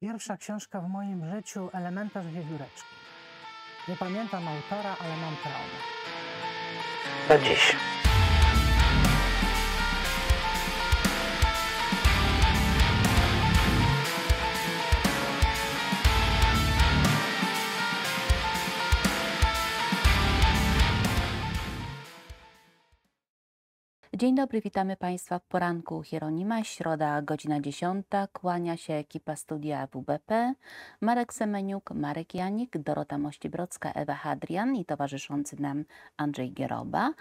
Pierwsza książka w moim życiu Elementarz Wiewióreczki. Nie pamiętam autora, ale mam traumę. Do dziś. Dzień dobry, witamy Państwa w poranku Hieronima, środa, godzina 10. Kłania się ekipa studia WBP, Marek Semeniuk, Marek Janik, Dorota Mościbrocka, Ewa Hadrian i towarzyszący nam Andrzej Gieroba.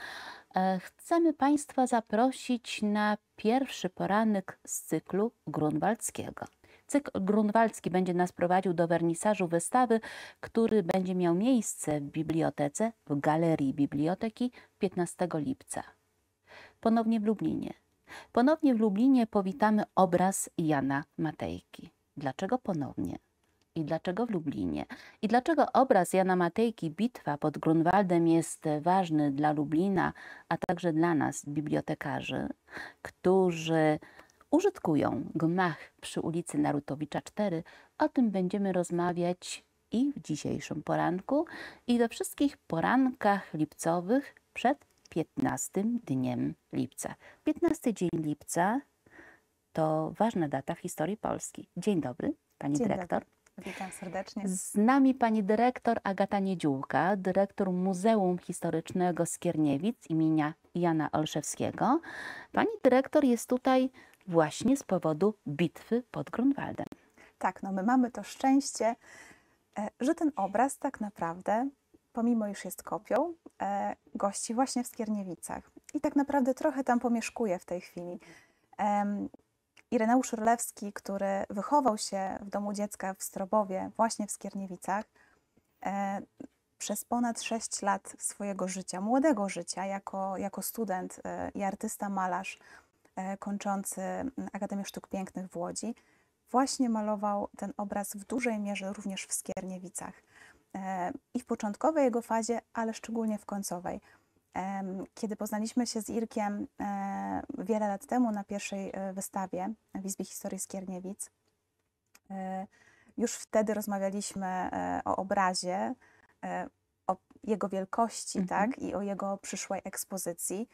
E, chcemy Państwa zaprosić na pierwszy poranek z cyklu Grunwaldzkiego. Cykl grunwaldzki będzie nas prowadził do wernisażu wystawy, który będzie miał miejsce w bibliotece, w galerii biblioteki 15 lipca ponownie w Lublinie. Ponownie w Lublinie powitamy obraz Jana Matejki. Dlaczego ponownie? I dlaczego w Lublinie? I dlaczego obraz Jana Matejki Bitwa pod Grunwaldem jest ważny dla Lublina, a także dla nas, bibliotekarzy, którzy użytkują gmach przy ulicy Narutowicza 4? O tym będziemy rozmawiać i w dzisiejszym poranku, i we wszystkich porankach lipcowych przed 15 dniem lipca. 15 dzień lipca to ważna data w historii Polski. Dzień dobry, pani Dzień dyrektor. Dobry. Witam serdecznie. Z nami pani dyrektor Agata Niedziółka, dyrektor Muzeum Historycznego Skierniewic imienia Jana Olszewskiego. Pani dyrektor jest tutaj właśnie z powodu bitwy pod Grunwaldem. Tak, no my mamy to szczęście, e, że ten obraz tak naprawdę pomimo iż jest kopią, e, gości właśnie w Skierniewicach. I tak naprawdę trochę tam pomieszkuje w tej chwili. Ireneusz Rolewski, który wychował się w domu dziecka w Strobowie, właśnie w Skierniewicach, e, przez ponad 6 lat swojego życia, młodego życia, jako, jako student e, i artysta malarz kończący mm, Akademię Sztuk Pięknych w Łodzi, właśnie malował ten obraz w dużej mierze również w Skierniewicach. E, i w początkowej jego fazie, ale szczególnie w końcowej. E, kiedy poznaliśmy się z Irkiem e, wiele lat temu na pierwszej wystawie w Izbie Historii Skierniewic, już wtedy rozmawialiśmy o obrazie, o jego wielkości mhm. tak, i o jego przyszłej ekspozycji.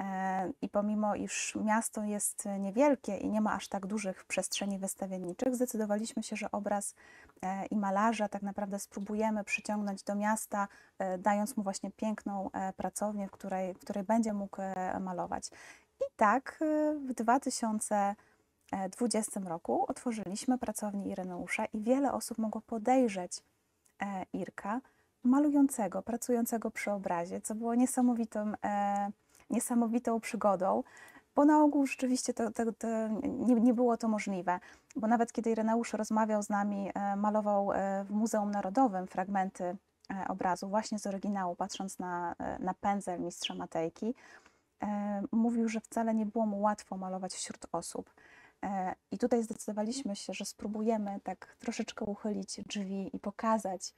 E, I pomimo, iż miasto jest niewielkie i nie ma aż tak dużych przestrzeni wystawienniczych, zdecydowaliśmy się, że obraz e, i malarza tak naprawdę spróbujemy przyciągnąć do miasta, e, dając mu właśnie piękną pracownię, w której, w której będzie mógł malować. I tak w 2020 roku otworzyliśmy pracownię Ireneusza i wiele osób mogło podejrzeć Irka malującego, pracującego przy obrazie, co było niesamowitym niesamowitą przygodą, bo na ogół rzeczywiście to, to, to nie, nie, było to możliwe. Bo nawet kiedy Ireneusz rozmawiał z nami, e, malował e, w Muzeum Narodowym fragmenty e, obrazu właśnie z oryginału, patrząc na, na pędzel mistrza Matejki, mówił, że wcale nie było mu łatwo malować wśród osób. I tutaj zdecydowaliśmy się, że spróbujemy tak troszeczkę uchylić drzwi i pokazać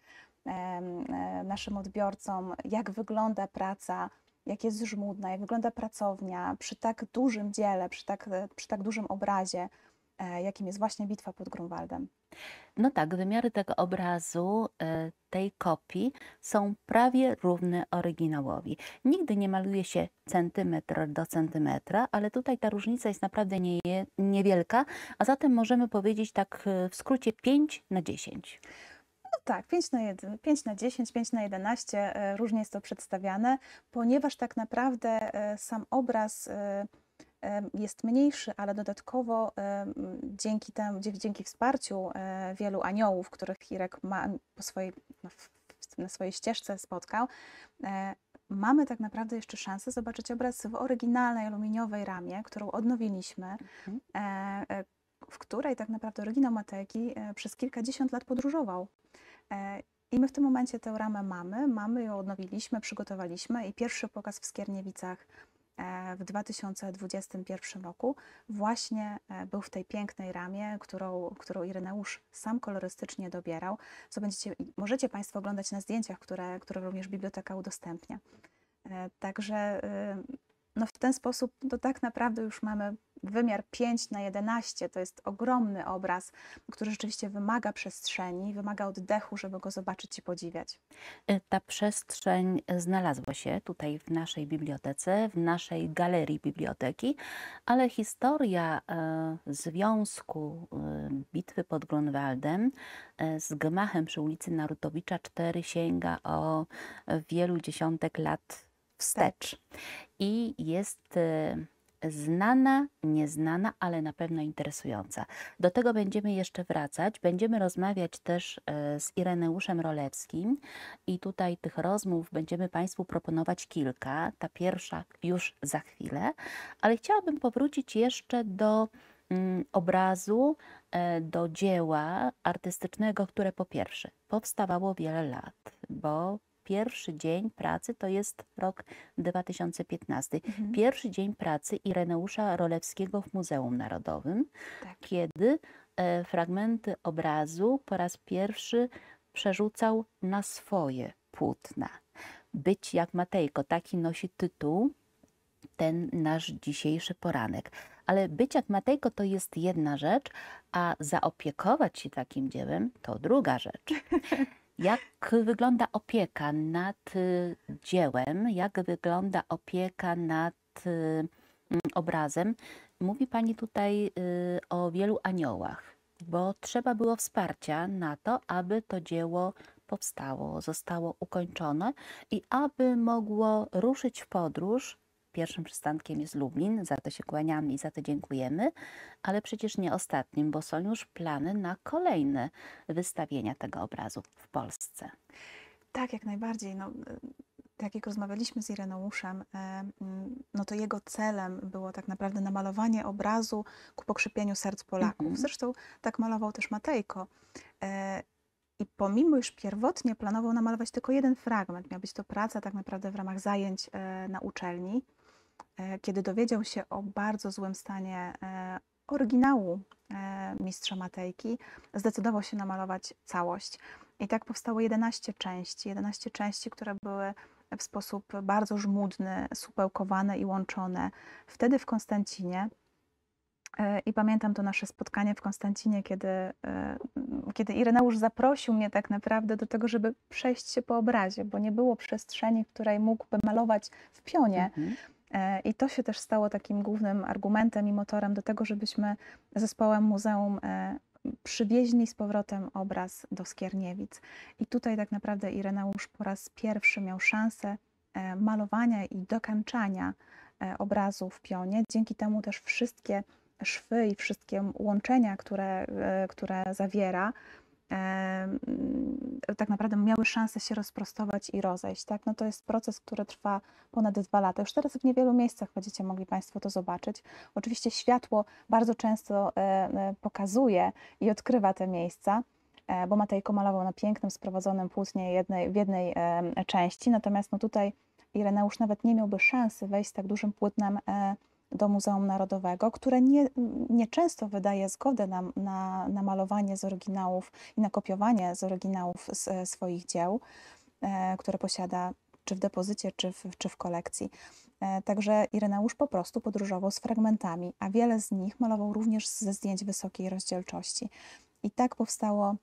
naszym odbiorcom, jak wygląda praca jak jest żmudna, jak wygląda pracownia przy tak dużym dziele, przy tak, e, przy tak dużym obrazie, e, jakim jest właśnie bitwa pod Grunwaldem. No tak, wymiary tego obrazu, e, tej kopii są prawie równe oryginałowi. Nigdy nie maluje się centymetr do centymetra, ale tutaj ta różnica jest naprawdę nie, niewielka, a zatem możemy powiedzieć tak w skrócie 5 na 10. No tak, 5 na, 1, 5 na 10, 5 na 11, e, różnie jest to przedstawiane, ponieważ tak naprawdę e, sam obraz e, jest mniejszy, ale dodatkowo dzięki, tam, dzięki wsparciu wielu aniołów, których Irek ma po swojej, na swojej ścieżce spotkał, mamy tak naprawdę jeszcze szansę zobaczyć obraz w oryginalnej aluminiowej ramie, którą odnowiliśmy, mhm w której tak naprawdę oryginał Mateki e, przez kilkadziesiąt lat podróżował. E, I my w tym momencie tę ramę mamy, mamy ją odnowiliśmy, przygotowaliśmy i pierwszy pokaz w Skierniewicach e, w 2021 roku właśnie był w tej pięknej ramie, którą, którą Ireneusz sam kolorystycznie dobierał, co będziecie, możecie Państwo oglądać na zdjęciach, które, które również biblioteka udostępnia. Także no w ten sposób to tak naprawdę już mamy wymiar 5 na 11 to jest ogromny obraz, który rzeczywiście wymaga przestrzeni, wymaga oddechu, żeby go zobaczyć i podziwiać. Y, ta przestrzeń znalazła się tutaj w naszej bibliotece, w naszej galerii biblioteki, ale historia y, związku y, bitwy pod Grunwaldem z gmachem przy ulicy Narutowicza 4 sięga o wielu dziesiątek lat wstecz. Tak. I jest znana, nieznana, ale na pewno interesująca. Do tego będziemy jeszcze wracać. Będziemy rozmawiać też e, z Ireneuszem Rolewskim i tutaj tych rozmów będziemy Państwu proponować kilka. Ta pierwsza już za chwilę, ale chciałabym powrócić jeszcze do mm, obrazu, e, do dzieła artystycznego, które po pierwsze powstawało wiele lat, bo pierwszy dzień pracy to jest rok 2015. Mhm. Pierwszy dzień pracy Ireneusza Rolewskiego w Muzeum Narodowym, tak. kiedy e, fragmenty obrazu po raz pierwszy przerzucał na swoje płótna. Być jak Matejko, taki nosi tytuł ten nasz dzisiejszy poranek. Ale być jak Matejko to jest jedna rzecz, a zaopiekować się takim dziełem to druga rzecz. Jak wygląda opieka nad y, dziełem, jak wygląda opieka nad y, mm, obrazem? Mówi Pani tutaj y, o wielu aniołach, bo trzeba było wsparcia na to, aby to dzieło powstało, zostało ukończone i aby mogło ruszyć w podróż Pierwszym przystankiem jest Lublin, za to się kłaniamy i za to dziękujemy, ale przecież nie ostatnim, bo są już plany na kolejne wystawienia tego obrazu w Polsce. Tak, jak najbardziej. No, tak jak rozmawialiśmy z Ireneuszem, e, mm, no to jego celem było tak naprawdę namalowanie obrazu ku pokrzypieniu serc Polaków. Mm -hmm. Zresztą tak malował też Matejko. E, I pomimo, iż pierwotnie planował namalować tylko jeden fragment, miała być to praca tak naprawdę w ramach zajęć e, na uczelni, E, kiedy dowiedział się o bardzo złym stanie e, oryginału e, Mistrza Matejki, zdecydował się namalować całość. I tak powstało 11 części, 11 części, które były w sposób bardzo żmudny, supełkowane i łączone. Wtedy w Konstancinie, i pamiętam to nasze spotkanie w Konstancinie, kiedy, kiedy Ireneusz zaprosił mnie tak naprawdę do tego, żeby przejść się po obrazie, bo nie było przestrzeni, w której mógłby malować w pionie. Mhm E, I to się też stało takim głównym argumentem i motorem do tego, żebyśmy zespołem muzeum e, przywieźli z powrotem obraz do Skierniewic. I tutaj tak naprawdę Ireneusz po raz pierwszy miał szansę e, malowania i dokańczania obrazu w pionie. Dzięki temu też wszystkie szwy i wszystkie łączenia, które, które zawiera, tak naprawdę miały szansę się rozprostować i rozejść. Tak? No to jest proces, który trwa ponad dwa lata. Już teraz w niewielu miejscach będziecie mogli Państwo to zobaczyć. Oczywiście światło bardzo często pokazuje i odkrywa te miejsca e, bo Matejko malował na no, pięknym, sprowadzonym płótnie jednej, w jednej części, natomiast no tutaj Ireneusz nawet nie miałby szansy wejść z tak dużym płótnem e, do Muzeum Narodowego, które nie, nie często wydaje zgodę na, na, na malowanie z oryginałów i na kopiowanie z oryginałów z, e, swoich dzieł, e, które posiada czy w depozycie, czy w, czy w kolekcji. E, także Ireneusz po prostu podróżował z fragmentami, a wiele z nich malował również ze zdjęć wysokiej rozdzielczości. I tak powstało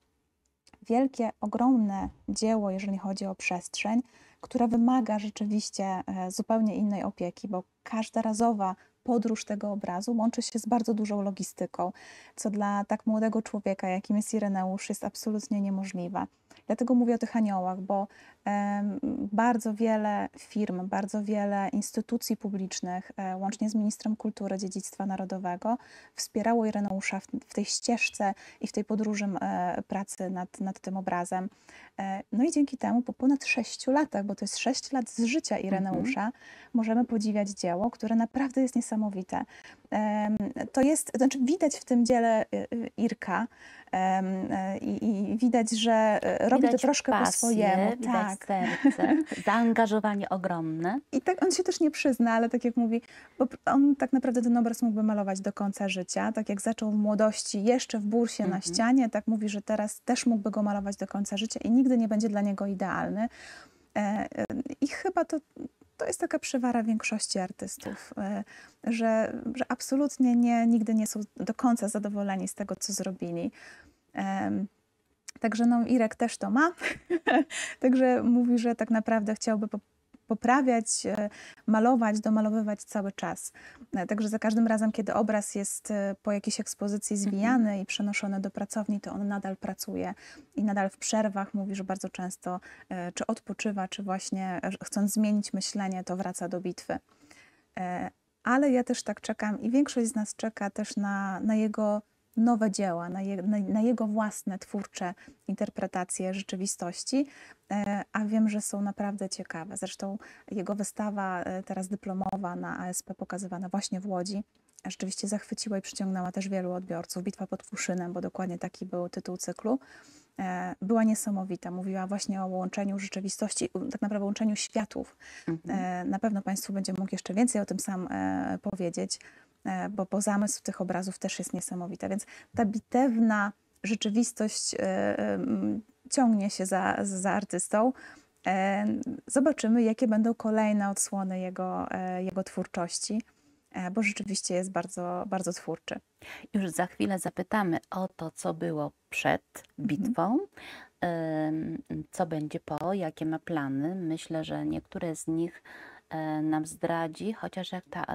wielkie, ogromne dzieło, jeżeli chodzi o przestrzeń, które wymaga rzeczywiście zupełnie innej opieki, bo każdorazowa podróż tego obrazu łączy się z bardzo dużą logistyką, co dla tak młodego człowieka, jakim jest Ireneusz, jest absolutnie niemożliwe. Dlatego mówię o tych aniołach, bo um, bardzo wiele firm, bardzo wiele instytucji publicznych, um, łącznie z Ministrem Kultury Dziedzictwa Narodowego, wspierało Ireneusza w, w tej ścieżce i w tej podróży um, pracy nad, nad tym obrazem. E, no i dzięki temu po ponad sześciu latach, bo to jest sześć lat z życia mhm. Ireneusza, mm -hmm. możemy podziwiać dzieło, które naprawdę jest niesamowite niesamowite. To jest, znaczy widać w tym dziele y, y, Irka y, i, i widać, że robi widać to troszkę pasję, po swojemu. tak. serce, zaangażowanie ogromne. I tak on się też nie przyzna, ale tak jak mówi, bo on tak naprawdę ten obraz mógłby malować do końca życia. Tak jak zaczął w młodości, jeszcze w bursie mhm. na ścianie, tak mówi, że teraz też mógłby go malować do końca życia i nigdy nie będzie dla niego idealny. E, I chyba to to jest taka przywara większości artystów, e, że, że absolutnie nie, nigdy nie są do końca zadowoleni z tego, co zrobili. Także no, Irek też to ma. Także mówi, że tak naprawdę chciałby po poprawiać, e, malować, domalowywać cały czas. E, także za każdym razem, kiedy obraz jest e, po jakiejś ekspozycji mhm. zwijany mhm. i przenoszony do pracowni, to on nadal pracuje i nadal w przerwach mówi, że bardzo często czy odpoczywa, czy właśnie chcąc zmienić myślenie, to wraca do bitwy. Ale ja też tak czekam i większość z nas czeka też na, na jego nowe dzieła, na, je, na, na jego własne twórcze interpretacje rzeczywistości, e, a wiem, że są naprawdę ciekawe. Zresztą jego wystawa e, teraz dyplomowa na ASP pokazywana właśnie w Łodzi rzeczywiście zachwyciła i przyciągnęła też wielu odbiorców. Bitwa pod Fuszynem, bo dokładnie taki był tytuł cyklu, e, była niesamowita. Mówiła właśnie o łączeniu rzeczywistości, tak naprawdę łączeniu światów. Mhm. Na pewno Państwu będzie mógł jeszcze więcej o tym sam powiedzieć. E, bo, bo zamysł tych obrazów też jest niesamowity. Więc ta bitewna rzeczywistość e, ciągnie się za, za artystą. E, zobaczymy, jakie będą kolejne odsłony jego, jego twórczości, bo rzeczywiście jest bardzo, bardzo twórczy. Już za chwilę zapytamy o to, co było przed mhm. bitwą, co będzie po, jakie ma plany. Myślę, że niektóre z nich E, nam zdradzi, chociaż jak ta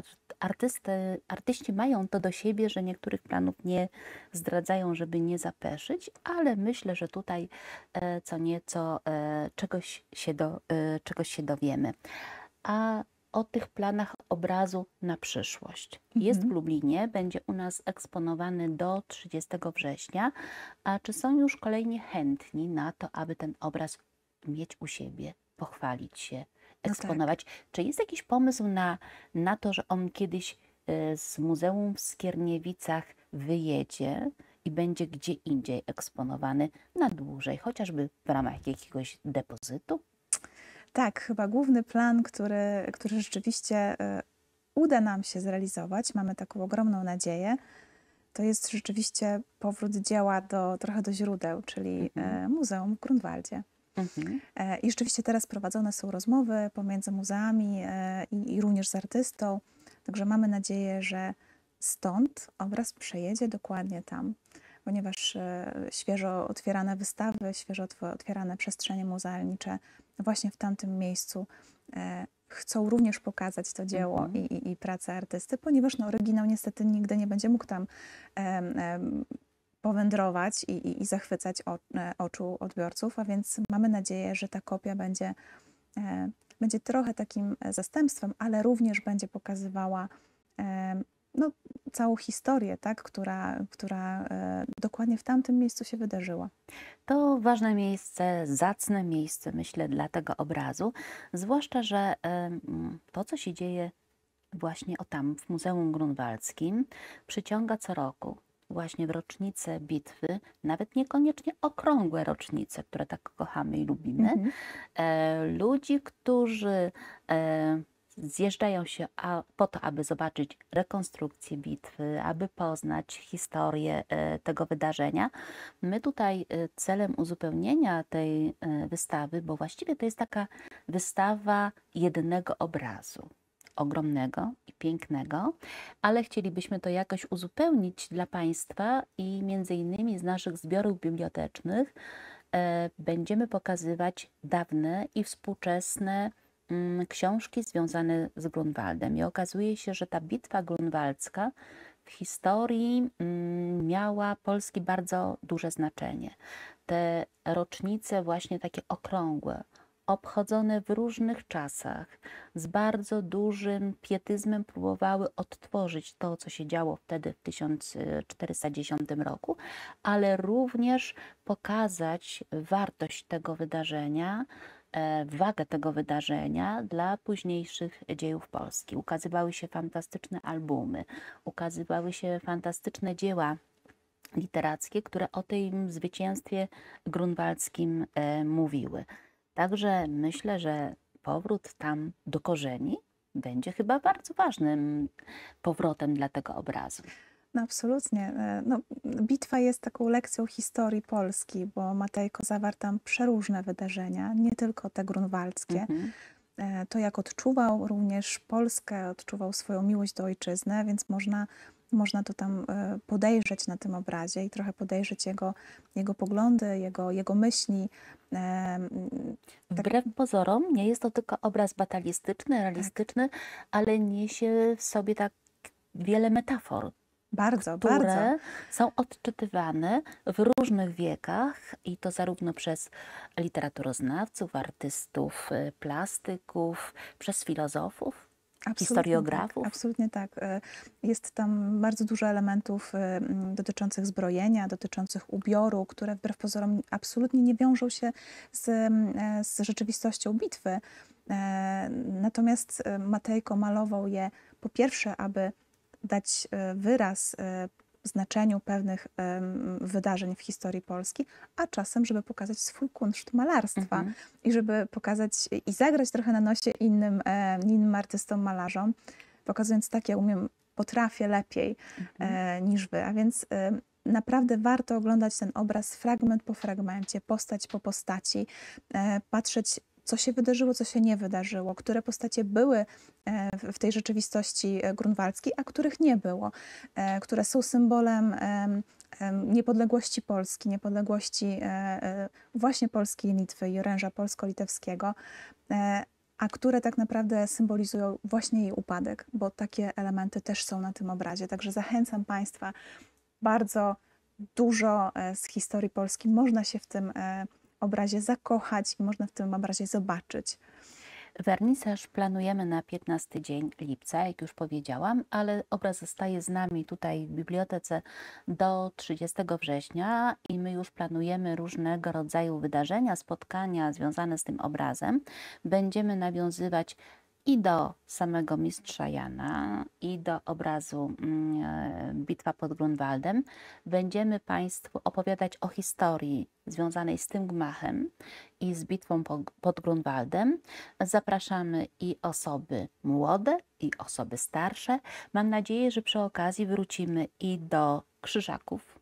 artysty, artyści mają to do siebie, że niektórych planów nie zdradzają, żeby nie zapeszyć, ale myślę, że tutaj e, co nieco e, czegoś się, do, czegoś się dowiemy. A o tych planach obrazu na przyszłość. Jest mhm. w Lublinie, będzie u nas eksponowany do 30 września. A czy są już kolejni chętni na to, aby ten obraz mieć u siebie, pochwalić się? eksponować. Tak. Czy jest jakiś pomysł na, na to, że on kiedyś e, z muzeum w Skierniewicach wyjedzie i będzie gdzie indziej eksponowany na dłużej, chociażby w ramach jakiegoś depozytu? Tak, chyba główny plan, który, który rzeczywiście e, uda nam się zrealizować, mamy taką ogromną nadzieję, to jest rzeczywiście powrót dzieła do, trochę do źródeł, czyli e, mhm. Muzeum w Grunwaldzie. Mhm. E, I rzeczywiście teraz prowadzone są rozmowy pomiędzy muzeami e, i, i również z artystą, także mamy nadzieję, że stąd obraz przejedzie dokładnie tam, ponieważ e, świeżo otwierane wystawy, świeżo otwierane przestrzenie muzealnicze właśnie w tamtym miejscu chcą również pokazać to dzieło mhm. i, i, i, pracę artysty, ponieważ no, oryginał niestety nigdy nie będzie mógł tam powędrować i, i, i zachwycać o, e, oczu odbiorców, a więc mamy nadzieję, że ta kopia będzie, e, będzie trochę takim e, zastępstwem, ale również będzie pokazywała no, całą historię, tak, która, która dokładnie w tamtym miejscu się wydarzyła. To ważne miejsce, zacne miejsce, myślę, dla tego obrazu, zwłaszcza, że to, co się dzieje właśnie o tam, w Muzeum Grunwaldzkim, przyciąga co roku właśnie w rocznice bitwy, nawet niekoniecznie okrągłe rocznice, które tak kochamy i lubimy, mhm. e, ludzi, którzy e, zjeżdżają się a, po to, aby zobaczyć rekonstrukcję bitwy, aby poznać historię e, tego wydarzenia. My tutaj e, celem uzupełnienia tej e, wystawy, bo właściwie to jest taka wystawa jednego obrazu ogromnego i pięknego, ale chcielibyśmy to jakoś uzupełnić dla Państwa i między innymi z naszych zbiorów bibliotecznych e, będziemy pokazywać dawne i współczesne mm, książki związane z Grunwaldem. I okazuje się, że ta bitwa grunwaldzka w historii mm, miała Polski bardzo duże znaczenie. Te rocznice właśnie takie okrągłe, obchodzone w różnych czasach, z bardzo dużym pietyzmem próbowały odtworzyć to, co się działo wtedy w 1410 roku, ale również pokazać wartość tego wydarzenia, e, wagę tego wydarzenia dla późniejszych dziejów Polski. Ukazywały się fantastyczne albumy, ukazywały się fantastyczne dzieła literackie, które o tym zwycięstwie grunwaldzkim e, mówiły. Także myślę, że powrót tam do korzeni będzie chyba bardzo ważnym powrotem dla tego obrazu. No absolutnie. E, no, bitwa jest taką lekcją historii Polski, bo Matejko zawarł tam przeróżne wydarzenia, nie tylko te grunwaldzkie. Mhm. E, to, jak odczuwał również Polskę, odczuwał swoją miłość do ojczyzny, więc można można to tam e, podejrzeć na tym obrazie i trochę podejrzeć jego, jego poglądy, jego, jego myśli. E, tak. Wbrew pozorom nie jest to tylko obraz batalistyczny, tak. realistyczny, tak. ale niesie w sobie tak wiele metafor. Bardzo, które bardzo. są odczytywane w różnych wiekach i to zarówno przez literaturoznawców, artystów, e, plastyków, przez filozofów. Absolutnie historiografów? Tak, absolutnie tak. tak. E, jest tam bardzo dużo elementów e, dotyczących zbrojenia, dotyczących ubioru, które wbrew pozorom absolutnie nie wiążą się z, e, z rzeczywistością bitwy. Natomiast Matejko malował je po pierwsze, aby dać wyraz znaczeniu pewnych um, wydarzeń w historii Polski, a czasem, żeby pokazać swój kunszt malarstwa mhm. i żeby pokazać i zagrać trochę na nosie innym, e, innym artystom, malarzom, pokazując tak, ja umiem, potrafię lepiej mhm. e, niż wy. A więc e, naprawdę warto oglądać ten obraz fragment po fragmencie, postać po postaci, e, patrzeć co się wydarzyło, co się nie wydarzyło, które postacie były e, w tej rzeczywistości e, grunwaldzkiej, a których nie było, e, które są symbolem niepodległości Polski, niepodległości właśnie Polski i Litwy i oręża polsko-litewskiego, a które tak naprawdę symbolizują właśnie jej upadek, bo takie elementy też są na tym obrazie. Także zachęcam Państwa bardzo dużo z historii Polski można się w tym obrazie zakochać i można w tym obrazie zobaczyć. Wernisaż planujemy na 15 dzień lipca, jak już powiedziałam, ale obraz zostaje z nami tutaj w bibliotece do 30 września i my już planujemy różnego rodzaju wydarzenia, spotkania związane z tym obrazem. Będziemy nawiązywać i do samego mistrza Jana, i do obrazu mm, e, Bitwa pod Grunwaldem, będziemy Państwu opowiadać o historii związanej z tym gmachem i z bitwą pod Grunwaldem. Zapraszamy i osoby młode, i osoby starsze. Mam nadzieję, że przy okazji wrócimy i do krzyżaków.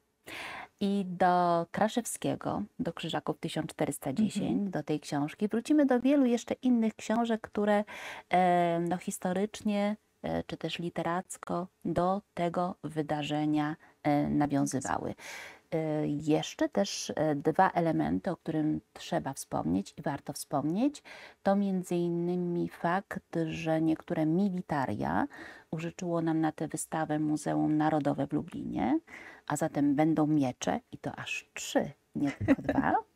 I do Kraszewskiego, do Krzyżaków 1410, mhm. do tej książki. Wrócimy do wielu jeszcze innych książek, które e, no, historycznie e, czy też literacko do tego wydarzenia e, nawiązywały. Jeszcze też dwa elementy, o którym trzeba wspomnieć i warto wspomnieć, to między innymi fakt, że niektóre militaria użyczyło nam na tę wystawę Muzeum Narodowe w Lublinie a zatem będą miecze i to aż trzy, nie tylko dwa.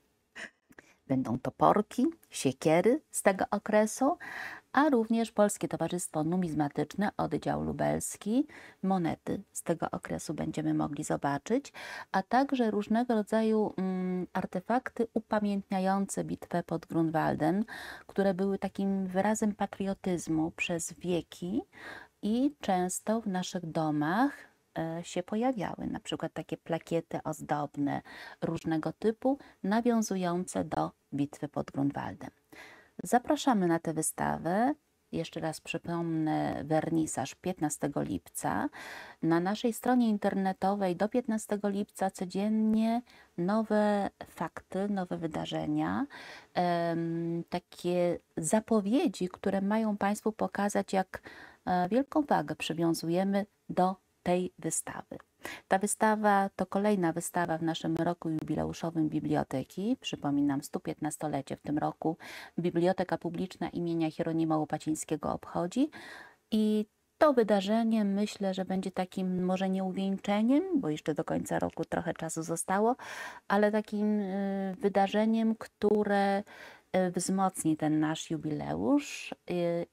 Będą toporki, siekiery z tego okresu, a również Polskie Towarzystwo Numizmatyczne, oddział lubelski. Monety z tego okresu będziemy mogli zobaczyć, a także różnego rodzaju mm, artefakty upamiętniające bitwę pod Grunwaldem, które były takim wyrazem patriotyzmu przez wieki. I często w naszych domach E, się pojawiały, na przykład takie plakiety ozdobne różnego typu, nawiązujące do bitwy pod Grunwaldem. Zapraszamy na tę wystawę. Jeszcze raz przypomnę wernisaż 15 lipca. Na naszej stronie internetowej do 15 lipca codziennie nowe fakty, nowe wydarzenia, takie zapowiedzi, które mają Państwu pokazać, jak e, wielką wagę przywiązujemy do tej wystawy. Ta wystawa to kolejna wystawa w naszym roku jubileuszowym Biblioteki. Przypominam, 115-lecie w tym roku Biblioteka Publiczna imienia Hieronima Łopacińskiego obchodzi. I to wydarzenie myślę, że będzie takim może nie uwieńczeniem, bo jeszcze do końca roku trochę czasu zostało, ale takim y, wydarzeniem, które y, wzmocni ten nasz jubileusz y,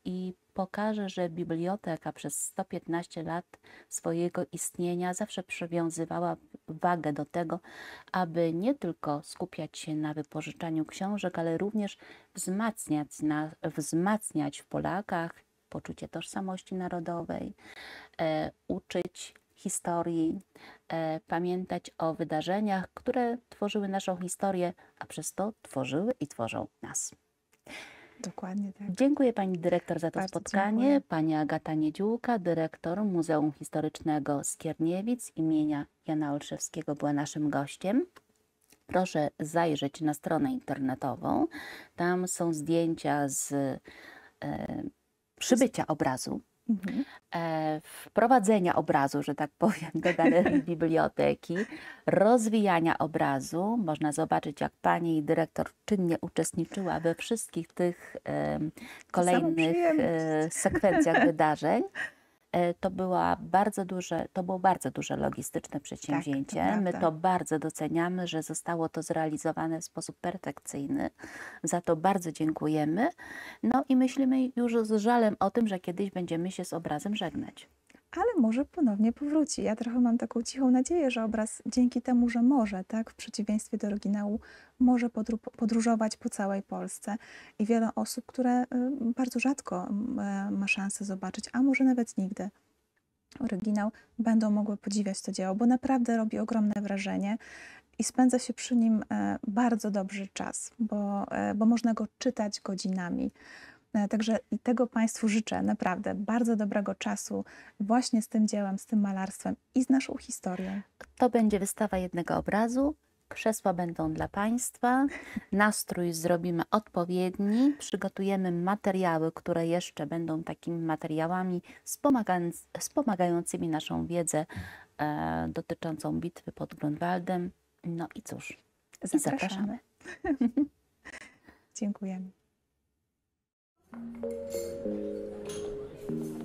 i pokaże, że biblioteka przez 115 lat swojego istnienia zawsze przywiązywała wagę do tego, aby nie tylko skupiać się na wypożyczaniu książek, ale również wzmacniać, na, wzmacniać w Polakach poczucie tożsamości narodowej, e, uczyć historii, e, pamiętać o wydarzeniach, które tworzyły naszą historię, a przez to tworzyły i tworzą nas. Dokładnie tak. Dziękuję Pani Dyrektor za to Bardzo spotkanie. Dziękuję. Pani Agata Niedziółka, dyrektor Muzeum Historycznego Skierniewic imienia Jana Olszewskiego była naszym gościem proszę zajrzeć na stronę internetową. Tam są zdjęcia z e, przybycia obrazu Mhm. E, wprowadzenia obrazu, że tak powiem, do galerii biblioteki, rozwijania obrazu. Można zobaczyć, jak pani dyrektor czynnie uczestniczyła we wszystkich tych kolejnych e, sekwencjach wydarzeń. E, to, była bardzo duże, to było bardzo duże logistyczne przedsięwzięcie. Tak, to My to bardzo doceniamy, że zostało to zrealizowane w sposób perfekcyjny. Za to bardzo dziękujemy. No i myślimy już z żalem o tym, że kiedyś będziemy się z obrazem żegnać ale może ponownie powróci. Ja trochę mam taką cichą nadzieję, że obraz dzięki temu, że może, tak, w przeciwieństwie do oryginału, może podróżować po całej Polsce. I wiele osób, które y, bardzo rzadko e, ma szansę zobaczyć, a może nawet nigdy oryginał, będą mogły podziwiać to dzieło, bo naprawdę robi ogromne wrażenie i spędza się przy nim e, bardzo dobry czas, bo, e, bo można go czytać godzinami. E, także i tego Państwu życzę naprawdę bardzo dobrego czasu właśnie z tym dziełem, z tym malarstwem i z naszą historią. To będzie wystawa jednego obrazu. Krzesła będą dla Państwa, nastrój zrobimy odpowiedni, przygotujemy materiały, które jeszcze będą takimi materiałami wspomagającymi naszą wiedzę e, dotyczącą bitwy pod Grunwaldem. No i cóż, zapraszamy. I zapraszamy. Dziękujemy. Thank you.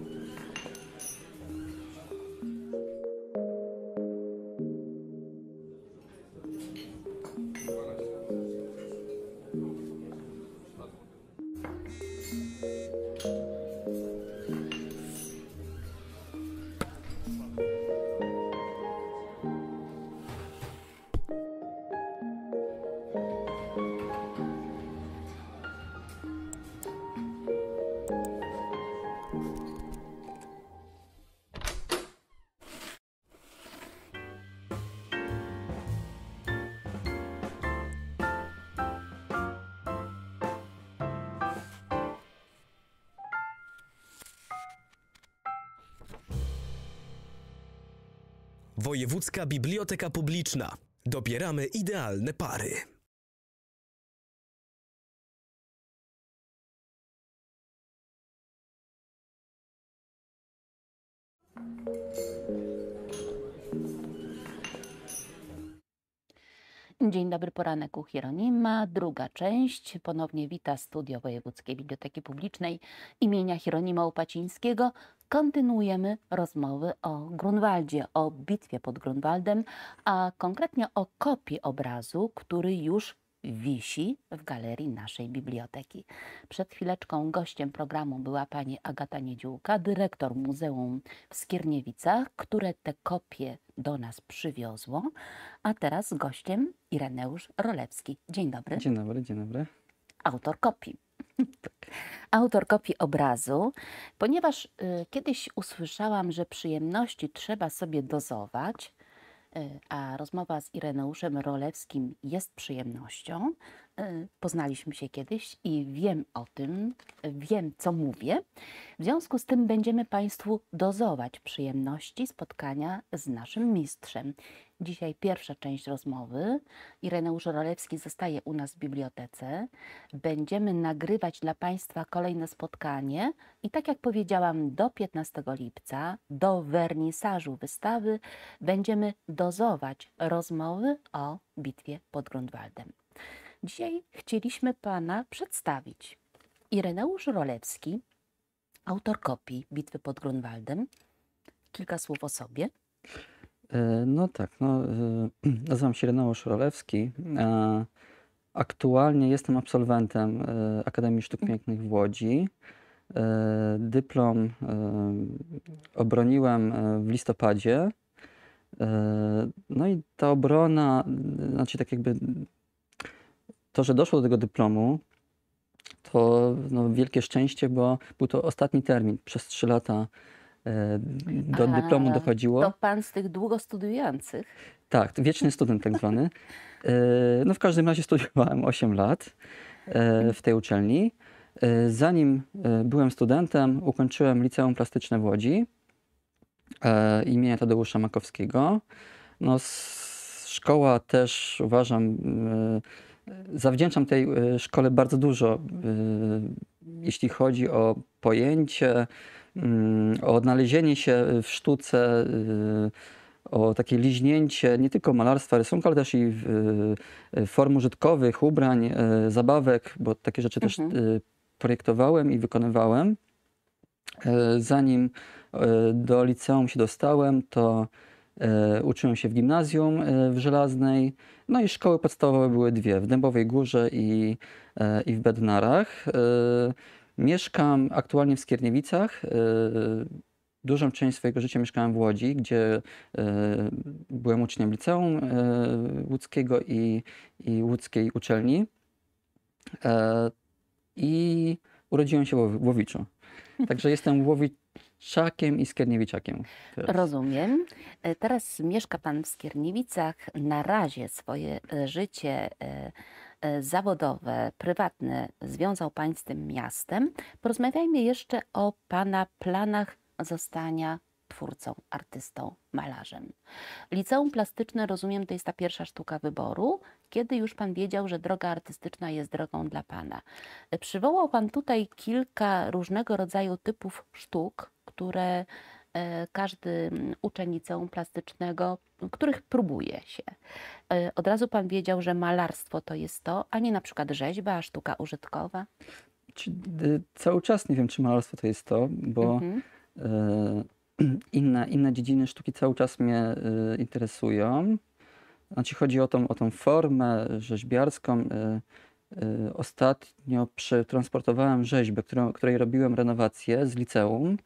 Wojewódzka Biblioteka Publiczna. Dobieramy idealne pary. Dzień dobry, poranek u Hieronima. Druga część. Ponownie wita studio Wojewódzkiej Biblioteki Publicznej imienia Hieronima Upacińskiego. Kontynuujemy rozmowy o Grunwaldzie, o bitwie pod Grunwaldem, a konkretnie o kopii obrazu, który już wisi w galerii naszej biblioteki. Przed chwileczką gościem programu była pani Agata Niedziółka, dyrektor Muzeum w Skierniewicach, które te kopie do nas przywiozło, a teraz gościem Ireneusz Rolewski. Dzień dobry. Dzień dobry, dzień dobry. Autor kopii. Tak. Autor kopii obrazu, ponieważ y, kiedyś usłyszałam, że przyjemności trzeba sobie dozować, E, a rozmowa z Ireneuszem Rolewskim jest przyjemnością. E, poznaliśmy się kiedyś i wiem o tym, wiem co mówię. W związku z tym będziemy Państwu dozować przyjemności spotkania z naszym mistrzem. Dzisiaj pierwsza część rozmowy. Ireneusz Rolewski zostaje u nas w bibliotece. Będziemy nagrywać dla Państwa kolejne spotkanie i tak jak powiedziałam, do 15 lipca, do wernisażu wystawy, będziemy dozować rozmowy o bitwie pod Grunwaldem. Dzisiaj chcieliśmy Pana przedstawić. Ireneusz Rolewski, autor kopii Bitwy pod Grunwaldem. Kilka słów o sobie. E, no tak, no, e, nazywam się Ireneusz Rolewski. Aktualnie jestem absolwentem e, Akademii Sztuk mhm. Pięknych w Łodzi. Dyplom obroniłem w listopadzie. No i ta obrona, znaczy tak jakby to, że doszło do tego dyplomu, to no, wielkie szczęście, bo był to ostatni termin. Przez trzy lata e, do dyplomu dochodziło. To pan z tych długo studiujących? Tak, wieczny student tak zwany. E, no w każdym razie studiowałem 8 lat e, w tej uczelni. E, zanim e, byłem studentem, ukończyłem liceum plastyczne w Łodzi e, imienia Tadeusza Makowskiego. No, szkoła też uważam zawdzięczam tej e, szkole bardzo dużo, e, jeśli chodzi o pojęcie, mm, o odnalezienie się w sztuce, e, o takie liźnięcie nie tylko malarstwa, rysunku, ale też i form użytkowych, ubrań, zabawek, bo takie rzeczy mhm. też projektowałem i wykonywałem. Zanim do liceum się dostałem, to E, uczyłem się w gimnazjum e, w Żelaznej, no i szkoły podstawowe były dwie, w Dębowej Górze i, e, i w Bednarach. Mieszkam aktualnie w Skierniewicach. Dużą część swojego życia mieszkałem w Łodzi, gdzie byłem uczniem liceum łódzkiego i, i łódzkiej uczelni. I urodziłem się w Łowiczu. Także jestem Łowi Szakiem i Skierniewiczakiem. Teraz. Rozumiem. E, teraz mieszka Pan w Skierniewicach. Na razie swoje e, życie e, zawodowe, prywatne związał Pan z tym miastem. Porozmawiajmy jeszcze o Pana planach zostania twórcą, artystą, malarzem. Liceum plastyczne, rozumiem, to jest ta pierwsza sztuka wyboru, kiedy już Pan wiedział, że droga artystyczna jest drogą dla Pana. Przywołał Pan tutaj kilka różnego rodzaju typów sztuk, które e, każdy mm, uczeń liceum plastycznego, których próbuje się. E, od razu pan wiedział, że malarstwo to jest to, a nie na przykład rzeźba, a sztuka użytkowa? Cały czas nie wiem, czy malarstwo to jest to, bo mhm. E, inne, inne dziedziny sztuki cały czas mnie interesują. Znaczy chodzi o tą, o tą formę rzeźbiarską. Ostatnio przetransportowałem rzeźbę, którą, której robiłem renowację z liceum.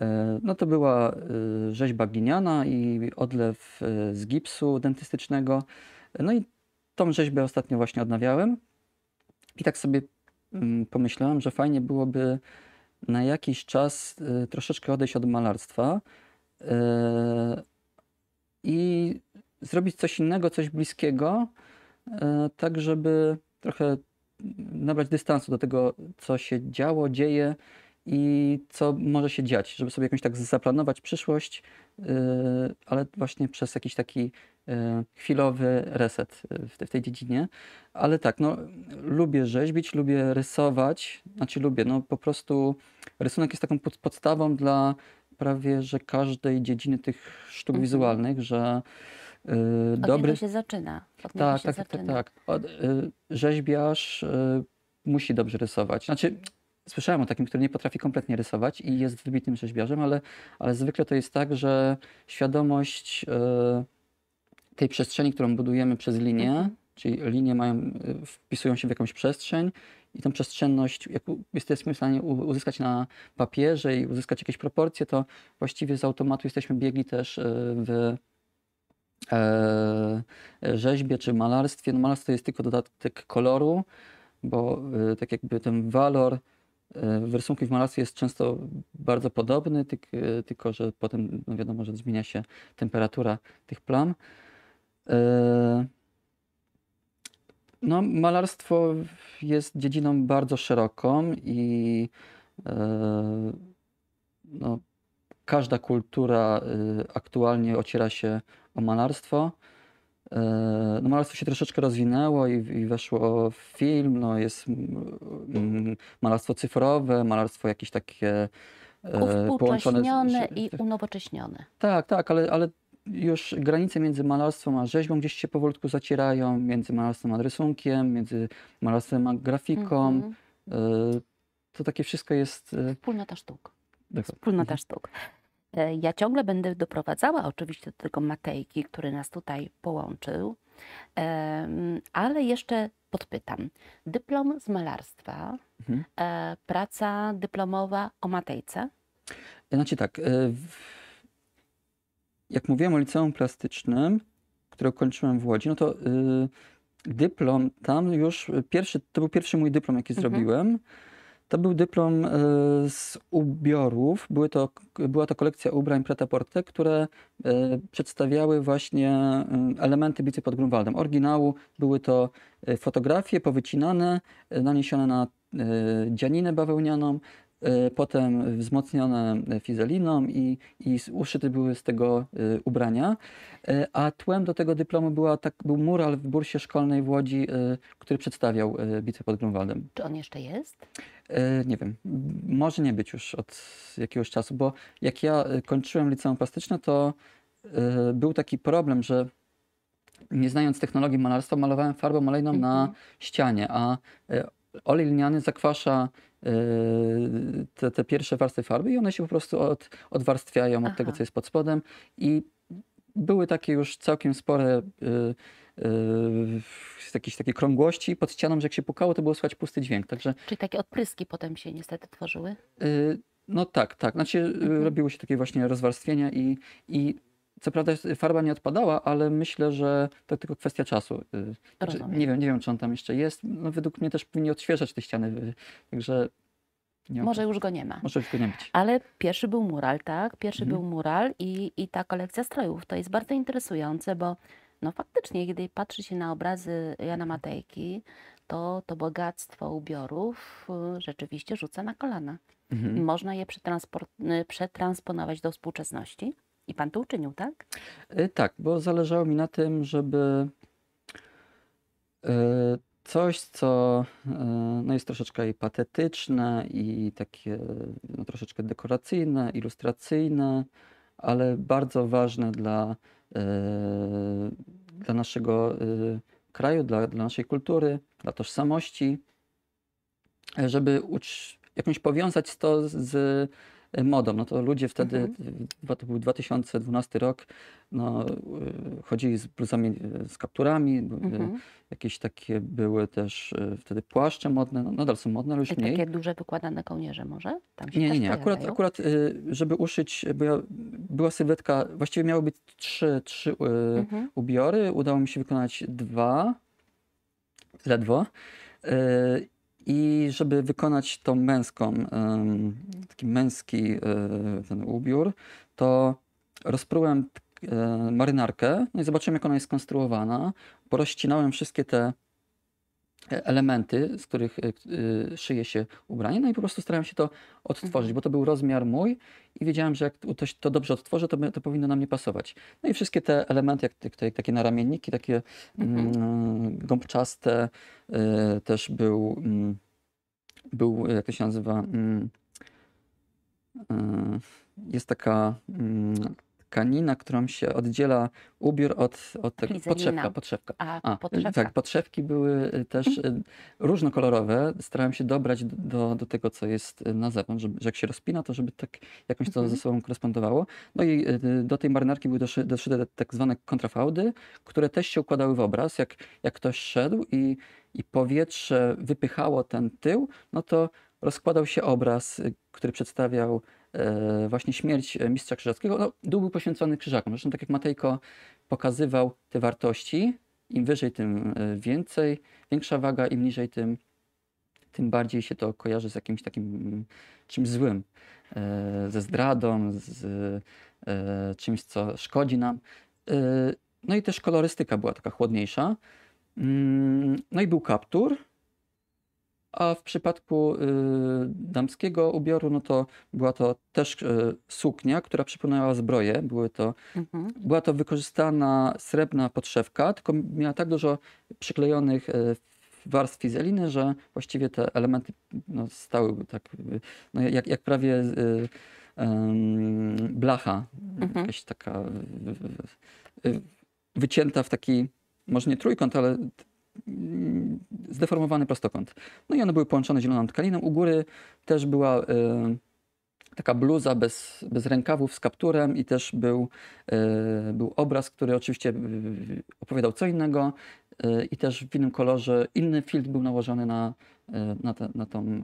E, no to była e, rzeźba gliniana i odlew e, z gipsu dentystycznego. No i tą rzeźbę ostatnio właśnie odnawiałem. I tak sobie mm, pomyślałem, że fajnie byłoby na jakiś czas troszeczkę odejść od malarstwa i zrobić coś innego, coś bliskiego, tak żeby trochę nabrać dystansu do tego, co się działo, dzieje i co może się dziać, żeby sobie jakąś tak zaplanować przyszłość, y, ale właśnie przez jakiś taki y, chwilowy reset y, w tej dziedzinie. Ale tak, no, lubię rzeźbić, lubię rysować, znaczy lubię, no po prostu rysunek jest taką podstawą dla prawie że każdej dziedziny tych sztuk mhm. wizualnych, że yy, Od dobry. się zaczyna. Od tak, się tak, tak zaczyna. tak, tak, tak. rzeźbiarz musi dobrze rysować. Znaczy, Słyszałem o takim, który nie potrafi kompletnie rysować i jest wybitnym rzeźbiarzem, ale, ale zwykle to jest tak, że świadomość e, tej przestrzeni, którą budujemy przez linię, mhm. czyli linie mają, e, wpisują się w jakąś przestrzeń i tą przestrzenność, jak jesteśmy w stanie uzyskać na papierze i uzyskać jakieś proporcje, to właściwie z automatu jesteśmy biegli też e, w rzeźbie czy malarstwie. No malarstwo jest tylko dodatek koloru, bo tak jakby ten walor E, w rysunku w malarstwie jest często bardzo podobny, e, tylko że potem no wiadomo, że zmienia się temperatura tych plam. E, no, malarstwo jest dziedziną bardzo szeroką i no, każda kultura aktualnie ociera się o malarstwo. E, no malarstwo się troszeczkę rozwinęło i, i weszło w film, no jest mm, malarstwo cyfrowe, malarstwo jakieś takie e, połączone. Z, i tak. unowocześnione. Tak, tak, ale, ale już granice między malarstwem a rzeźbą gdzieś się powolutku zacierają, między malarstwem a rysunkiem, między malarstwem a grafiką. Mm -hmm. e, to takie wszystko jest... E, Wspólnota sztuk. Wspólnota mhm. sztuk. E, ja ciągle będę doprowadzała oczywiście do tego Matejki, który nas tutaj połączył, ale jeszcze podpytam. Dyplom z malarstwa, mhm. E, praca dyplomowa o Matejce? Znaczy tak, e, jak mówiłem o liceum plastycznym, które kończyłem w Łodzi, no to y, dyplom tam już, pierwszy, to był pierwszy mój dyplom, jaki mhm. zrobiłem. To był dyplom y, z ubiorów. Były to, była to kolekcja ubrań porte które y, przedstawiały właśnie y, elementy bitwy pod Grunwaldem. Oryginału były to fotografie powycinane, naniesione na dzianinę bawełnianą, Y, potem wzmocnione fizeliną i, i uszyte były z tego y, ubrania. Y, a tłem do tego dyplomu była, tak, był mural w bursie szkolnej w Łodzi, który przedstawiał bitwę pod Grunwaldem. Czy on jeszcze jest? Nie wiem, może nie być już od jakiegoś czasu, bo jak ja kończyłem liceum plastyczne, to był taki problem, że nie znając technologii malarstwa, malowałem farbą olejną na mhm. ścianie, a olej liniany zakwasza Y, te, te pierwsze warstwy farby i one się po prostu od, odwarstwiają Aha. od tego, co jest pod spodem i były takie już całkiem spore yy, yy, jakieś takie krągłości pod ścianą, że jak się pukało, to było słychać pusty dźwięk. Także, Czyli takie odpryski potem się niestety tworzyły? Yy, no tak, tak. Znaczy y, mhm. robiły się takie właśnie rozwarstwienia i, i co prawda farba nie odpadała, ale myślę, że to tylko kwestia czasu. Y, znaczy, nie, wiem, nie wiem, czy on tam jeszcze jest. No, według mnie też powinien odświeżać te ściany. Y, także może już go nie ma. Może już go nie być. Ale pierwszy był mural, tak? Pierwszy mhm. był mural i, i ta kolekcja strojów. To jest bardzo interesujące, bo no faktycznie, kiedy patrzy się na obrazy Jana Matejki, to to bogactwo ubiorów y, rzeczywiście rzuca na kolana. Mhm. Można je przetransponować do współczesności. I pan to uczynił, tak? Y, tak, bo zależało mi na tym, żeby y, coś, co y, no jest troszeczkę i patetyczne, i takie no, troszeczkę dekoracyjne, ilustracyjne, ale bardzo ważne dla, dla naszego kraju, dla, dla naszej kultury, dla tożsamości, żeby ucz, jakąś powiązać to z Y, modą. No to ludzie wtedy, mhm. to był 2012 rok, no, y, chodzili z bluzami, y, z kapturami, mhm. jakieś takie były też wtedy płaszcze modne, no, nadal są modne, ale już mniej. Takie duże wykładane kołnierze może? nie, nie, nie. Akurat, akurat, żeby uszyć, bo ja, była sylwetka, właściwie miało być trzy, trzy mhm. ubiory, udało mi się wykonać dwa, ledwo. I żeby wykonać tą męską, taki męski e, ten ubiór, to rozprułem e, marynarkę, no i zobaczyłem, jak ona jest skonstruowana. Porozcinałem wszystkie te elementy, z których e, e, szyje się ubranie, no i po prostu starałem się to odtworzyć, mhm. bo to był rozmiar mój i wiedziałem, że jak ktoś to dobrze odtworzy, to, to powinno nam nie pasować. No i wszystkie te elementy, jak te, takie naramienniki, takie mhm. mm, gąbczaste, e, też był, mm, był, jak to się nazywa, mm, jest taka tkanina, którą się oddziela ubiór od, od tego. Podszewka, podszewka. A, A, Tak, podszewki były e, też e, różnokolorowe. Starałem się dobrać do, do tego, co jest e, na zewnątrz, żeby, że jak się rozpina, to żeby tak jakoś to ze mhm. sobą korespondowało. No i do tej marynarki były doszyte tak zwane kontrafałdy, które też się układały w obraz. Jak, jak ktoś szedł i, i powietrze wypychało ten tył, no to rozkładał się obraz, który przedstawiał E, właśnie śmierć e, mistrza krzyżackiego, no, dół był poświęcony krzyżakom. Zresztą tak jak Matejko pokazywał te wartości, im wyżej, tym e, więcej, większa waga, im niżej, tym, tym bardziej się to kojarzy z jakimś takim mm, czymś złym, ze zdradą, z czymś, co szkodzi nam. No i też kolorystyka była taka chłodniejsza. Mm, no i był kaptur, a w przypadku y, damskiego ubioru, no to była to też y, suknia, która przypominała zbroję. Były to, mhm. Była to wykorzystana srebrna podszewka, tylko miała tak dużo przyklejonych y, warstw fizeliny, że właściwie te elementy no, stały tak, no, jak, jak prawie blacha, mhm. jakaś taka wycięta w taki, może nie trójkąt, ale Mm, zdeformowany prostokąt. No i one były połączone zieloną tkaniną. U góry też była y, taka bluza bez, bez rękawów z kapturem i też był, y, był obraz, który oczywiście opowiadał co innego y, i też w innym kolorze, inny filtr był nałożony na, na, te, na tą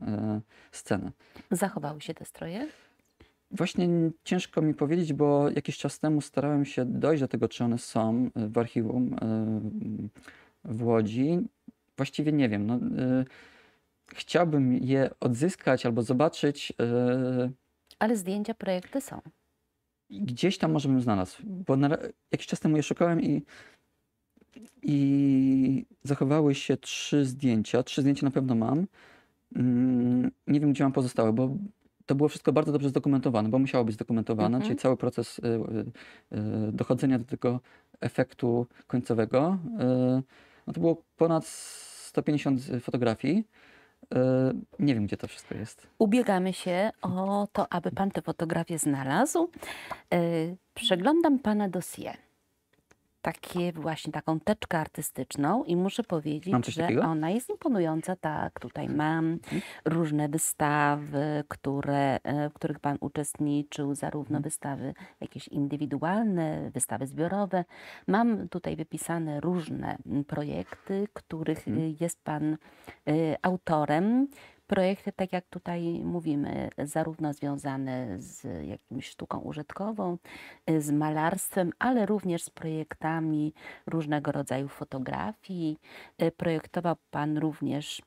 scenę. Zachowały się te stroje? Właśnie ciężko mi powiedzieć, bo jakiś czas temu starałem się dojść do tego, czy one są w archiwum w Łodzi. Właściwie nie wiem. No, y, chciałbym je odzyskać albo zobaczyć. Y, Ale zdjęcia, projekty są. Gdzieś tam może bym znalazł, bo na, jakiś czas temu je szukałem i, i zachowały się trzy zdjęcia. Trzy zdjęcia na pewno mam. Mm, nie wiem, gdzie mam pozostałe, bo to było wszystko bardzo dobrze zdokumentowane, bo musiało być zdokumentowane, mm-hmm. czyli cały proces y, y, dochodzenia do tego efektu końcowego. Y, no to było ponad 150 y, fotografii. Y, nie wiem, gdzie to wszystko jest. Ubiegamy się o to, aby pan te fotografie znalazł. Y, przeglądam pana dossier takie właśnie taką teczkę artystyczną i muszę powiedzieć, że takiego? ona jest imponująca. Tak, tutaj mhm. mam mhm. różne wystawy, które, e, w których Pan uczestniczył, zarówno mhm. wystawy jakieś indywidualne, wystawy zbiorowe. Mam tutaj wypisane różne mm, projekty, których y, jest Pan y, autorem projekty, tak jak tutaj mówimy, zarówno związane z jakimś sztuką użytkową, y, z malarstwem, ale również z projektami różnego rodzaju fotografii. Y, projektował Pan również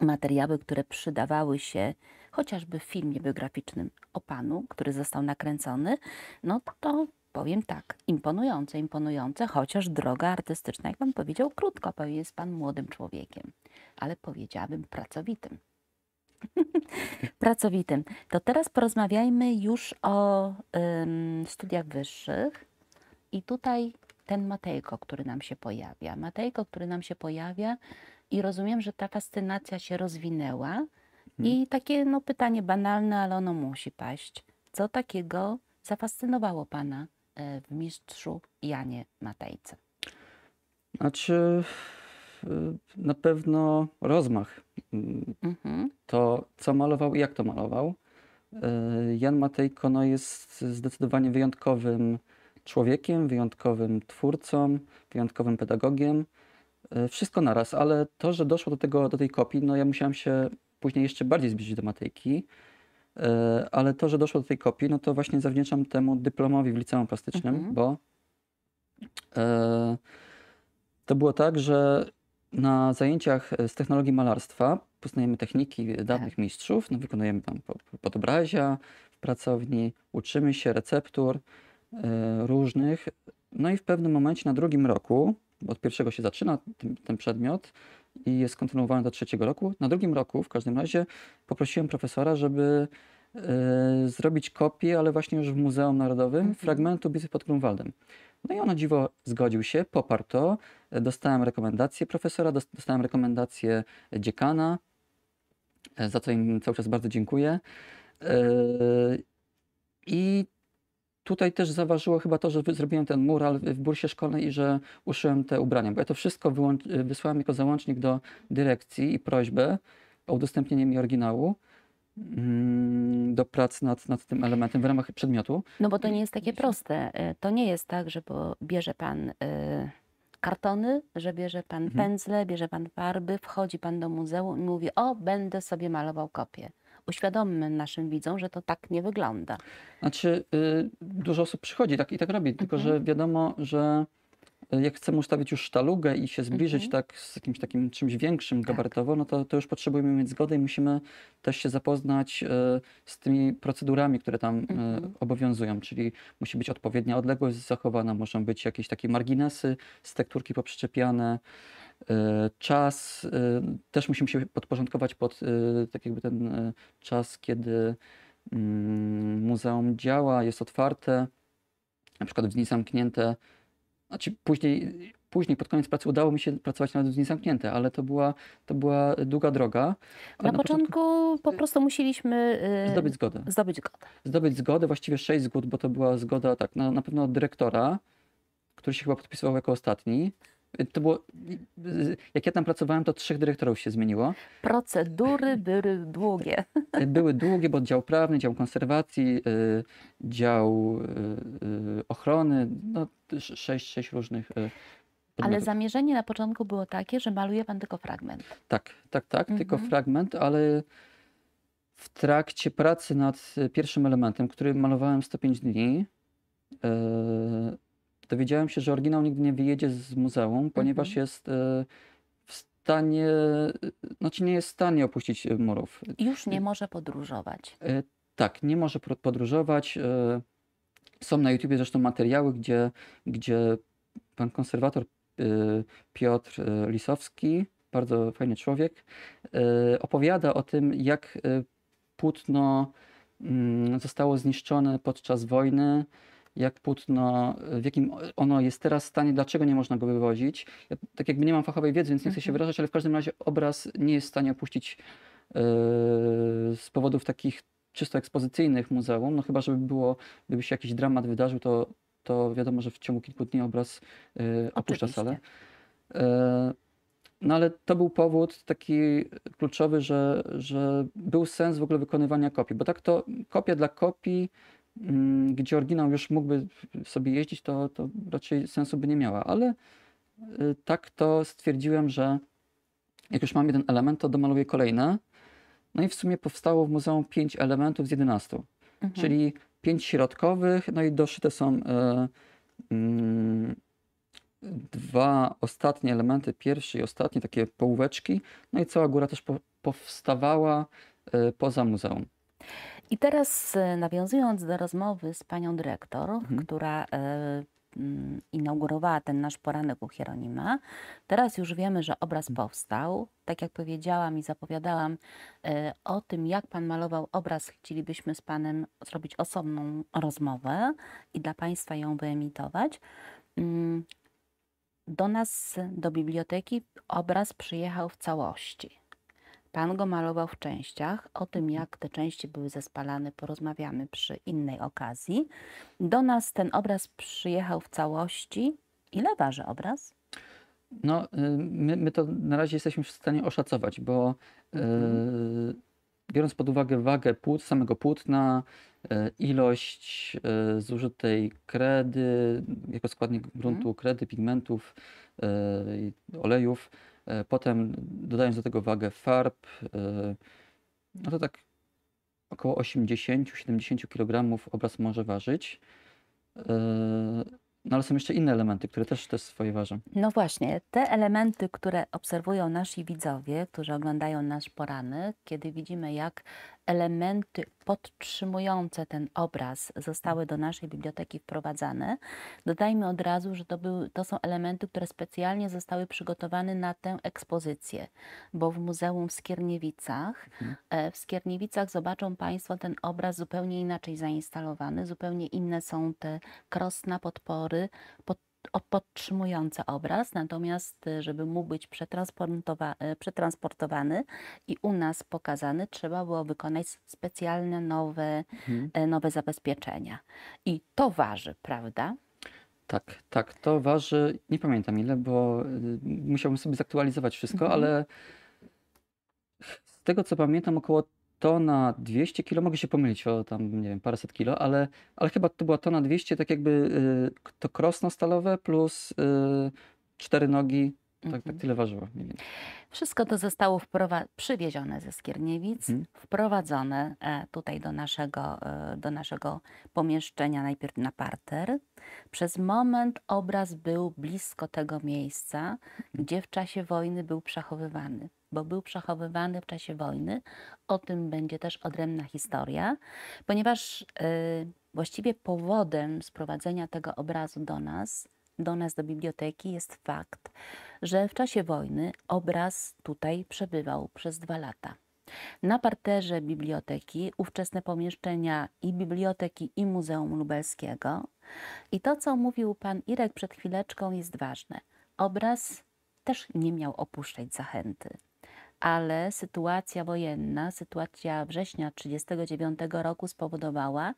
materiały, które przydawały się chociażby w filmie biograficznym o Panu, który został nakręcony, no to powiem tak, imponujące, imponujące, chociaż droga artystyczna, jak Pan powiedział, krótko, bo jest Pan młodym człowiekiem, ale powiedziałabym pracowitym. pracowitym. To teraz porozmawiajmy już o ym, studiach wyższych. I tutaj ten Matejko, który nam się pojawia. Matejko, który nam się pojawia i rozumiem, że ta fascynacja się rozwinęła. Hmm. I mhm. takie no, pytanie banalne, ale ono musi paść. Co takiego zafascynowało Pana e, w mistrzu Janie Matejce? Znaczy, e, na pewno rozmach Mhm. To, co malował i jak to malował. E, Jan Matejko no, jest zdecydowanie wyjątkowym człowiekiem, wyjątkowym twórcą, wyjątkowym pedagogiem. E, wszystko naraz, ale to, że doszło do, tego, do tej kopii, no ja musiałem się później jeszcze bardziej zbliżyć do Matejki, e, ale to, że doszło do tej kopii, no to właśnie zawdzięczam temu dyplomowi w liceum plastycznym, mhm. bo to było tak, że na zajęciach e, z technologii malarstwa poznajemy techniki dawnych tak. mistrzów, no, wykonujemy tam podobrazia w pracowni, uczymy się receptur e, różnych. No i w pewnym momencie na drugim roku, bo od pierwszego się zaczyna ten, ten przedmiot i jest kontynuowany do trzeciego roku, na drugim roku w każdym razie poprosiłem profesora, żeby e, zrobić kopię, ale właśnie już w Muzeum Narodowym, mhm. fragmentu bitwy pod Grunwaldem. No i ono dziwo zgodził się, poparł to. Dostałem rekomendację profesora, dostałem rekomendację dziekana, e, za co im cały czas bardzo dziękuję. E, I tutaj też zaważyło chyba to, że zrobiłem ten mural w bursie szkolnej i że uszyłem te ubrania. Bo ja to wszystko wysłałem jako załącznik do dyrekcji i prośbę o udostępnienie mi oryginału. Mm, do prac nad, nad tym elementem w ramach przedmiotu. No bo to nie jest takie proste. E, to nie jest tak, że bierze pan e, kartony, że bierze pan mhm. pędzle, bierze pan farby, wchodzi pan do muzeum i mówi, o, będę sobie malował kopię. Uświadommy naszym widzom, że to tak nie wygląda. Znaczy, y, dużo osób przychodzi tak i tak robi, tylko mhm. że wiadomo, że E, jak chcemy ustawić już sztalugę i się zbliżyć mhm. tak z jakimś takim czymś większym tak. gabarytowo, tak. no to, to już potrzebujemy mieć zgodę i musimy też się zapoznać y, z tymi procedurami, które tam y, obowiązują, czyli musi być odpowiednia odległość zachowana, muszą być jakieś takie marginesy z tekturki poprzyczepiane, y, czas, też musimy się podporządkować pod tak jakby ten czas, kiedy mm, muzeum działa, jest otwarte, na przykład w dni zamknięte znaczy później, później, pod koniec pracy udało mi się pracować nawet w dni zamknięte, ale to była, to była długa droga. Na, na, początku, początku po y, prostu musieliśmy yy, zdobyć zgodę. Zdobyć zgodę. Zdobyć zgodę, właściwie sześć zgód, bo to była zgoda tak, na, na pewno od dyrektora, który się chyba podpisywał jako ostatni. To było, jak ja tam pracowałem, to trzech dyrektorów się zmieniło. Procedury były długie. Y, były długie, bo dział prawny, dział konserwacji, y, dział y, ochrony, no sześć, sześć różnych Podmiotów. Ale zamierzenie na początku było takie, że maluje pan tylko fragment. Tak, tak, tak, mhm. tylko fragment, ale w trakcie pracy nad pierwszym elementem, który malowałem 105 dni, dowiedziałem się, że oryginał nigdy nie wyjedzie z muzeum, ponieważ mhm. jest e, w stanie, e, znaczy nie jest w stanie opuścić e, murów. Już nie y, może podróżować. Tak, nie może podróżować. Są na YouTubie zresztą materiały, gdzie, gdzie pan konserwator Piotr Lisowski, bardzo fajny człowiek, opowiada o tym, jak płótno mm, zostało zniszczone podczas wojny jak płótno, w jakim ono jest teraz stanie, dlaczego nie można go wywozić. Ja, tak jakby nie mam fachowej wiedzy, więc nie chcę się mhm. wyrażać, ale w każdym razie obraz nie jest w stanie opuścić yy, z powodów takich czysto ekspozycyjnych muzeum, no chyba żeby było, gdyby się jakiś dramat wydarzył, to, to wiadomo, że w ciągu kilku dni obraz yy, opuszcza salę. Yy, no ale to był powód taki kluczowy, że, że był sens w ogóle wykonywania kopii, bo tak to kopia dla kopii Mm, gdzie oryginał już mógłby sobie jeździć, to, to raczej sensu by nie miała, ale y, tak to stwierdziłem, że jak już mam jeden element, to domaluję kolejne. No i w sumie powstało w muzeum 5 elementów z 11, mhm. czyli 5 środkowych, no i doszyte są y, mm, dwa ostatnie elementy, pierwszy i ostatni, takie połóweczki, no i cała góra też po, powstawała y, poza muzeum. I teraz e, nawiązując do rozmowy z panią dyrektor, mhm. która e, mm, inaugurowała ten nasz poranek u Hieronima. Teraz już wiemy, że obraz mhm. powstał. Tak jak powiedziałam i zapowiadałam e, o tym, jak Pan malował obraz, chcielibyśmy z Panem zrobić osobną rozmowę i dla Państwa ją wyemitować. Mm, do nas, do biblioteki, obraz przyjechał w całości. Pan go malował w częściach. O tym, mhm. jak te części były zespalane, porozmawiamy przy innej okazji. Do nas ten obraz przyjechał w całości. Ile waży obraz? No, y, my, my to na razie jesteśmy w stanie oszacować, bo y, mhm. biorąc pod uwagę wagę płót, samego płótna, y, ilość zużytej kredy, jako składnik gruntu, mhm. kredy, pigmentów, olejów, E, potem dodając do tego wagę farb, e, no to tak około 80-70 kg obraz może ważyć. E, no ale są jeszcze inne elementy, które też, też swoje ważą. No właśnie, te elementy, które obserwują nasi widzowie, którzy oglądają nasz poranek, kiedy widzimy, jak elementy podtrzymujące ten obraz zostały do naszej biblioteki wprowadzane, dodajmy od razu, że to, był, to są elementy, które specjalnie zostały przygotowane na tę ekspozycję, bo w Muzeum w Skierniewicach, mhm. e, w Skierniewicach zobaczą Państwo ten obraz zupełnie inaczej zainstalowany, zupełnie inne są te krosna, podpory, natury pod, obraz, natomiast y, żeby mógł być y, przetransportowany i u nas pokazany, trzeba było wykonać specjalne nowe, mhm. E, nowe zabezpieczenia. I to waży, prawda? Tak, tak, to waży, nie pamiętam ile, bo y, musiałbym sobie zaktualizować wszystko, mhm. ale z tego co pamiętam, około tona 200 kilo, mogę się pomylić o tam, nie wiem, paręset kilo, ale, ale chyba to była tona 200, tak jakby y, to krosno stalowe plus y, cztery nogi, tak, tak mhm. tyle ważyło. Wszystko to zostało przywiezione ze Skierniewic, mhm. wprowadzone e, tutaj do naszego, e, do naszego pomieszczenia, najpierw na parter. Przez moment obraz był blisko tego miejsca, mhm. gdzie w czasie wojny był przechowywany bo był przechowywany w czasie wojny. O tym będzie też odrębna historia, ponieważ y, właściwie powodem sprowadzenia tego obrazu do nas, do nas, do biblioteki, jest fakt, że w czasie wojny obraz tutaj przebywał przez dwa lata. Na parterze biblioteki, ówczesne pomieszczenia i biblioteki, i Muzeum Lubelskiego. I to, co mówił pan Irek przed chwileczką, jest ważne. Obraz też nie miał opuszczać zachęty ale sytuacja wojenna, sytuacja września 1939 roku spowodowała,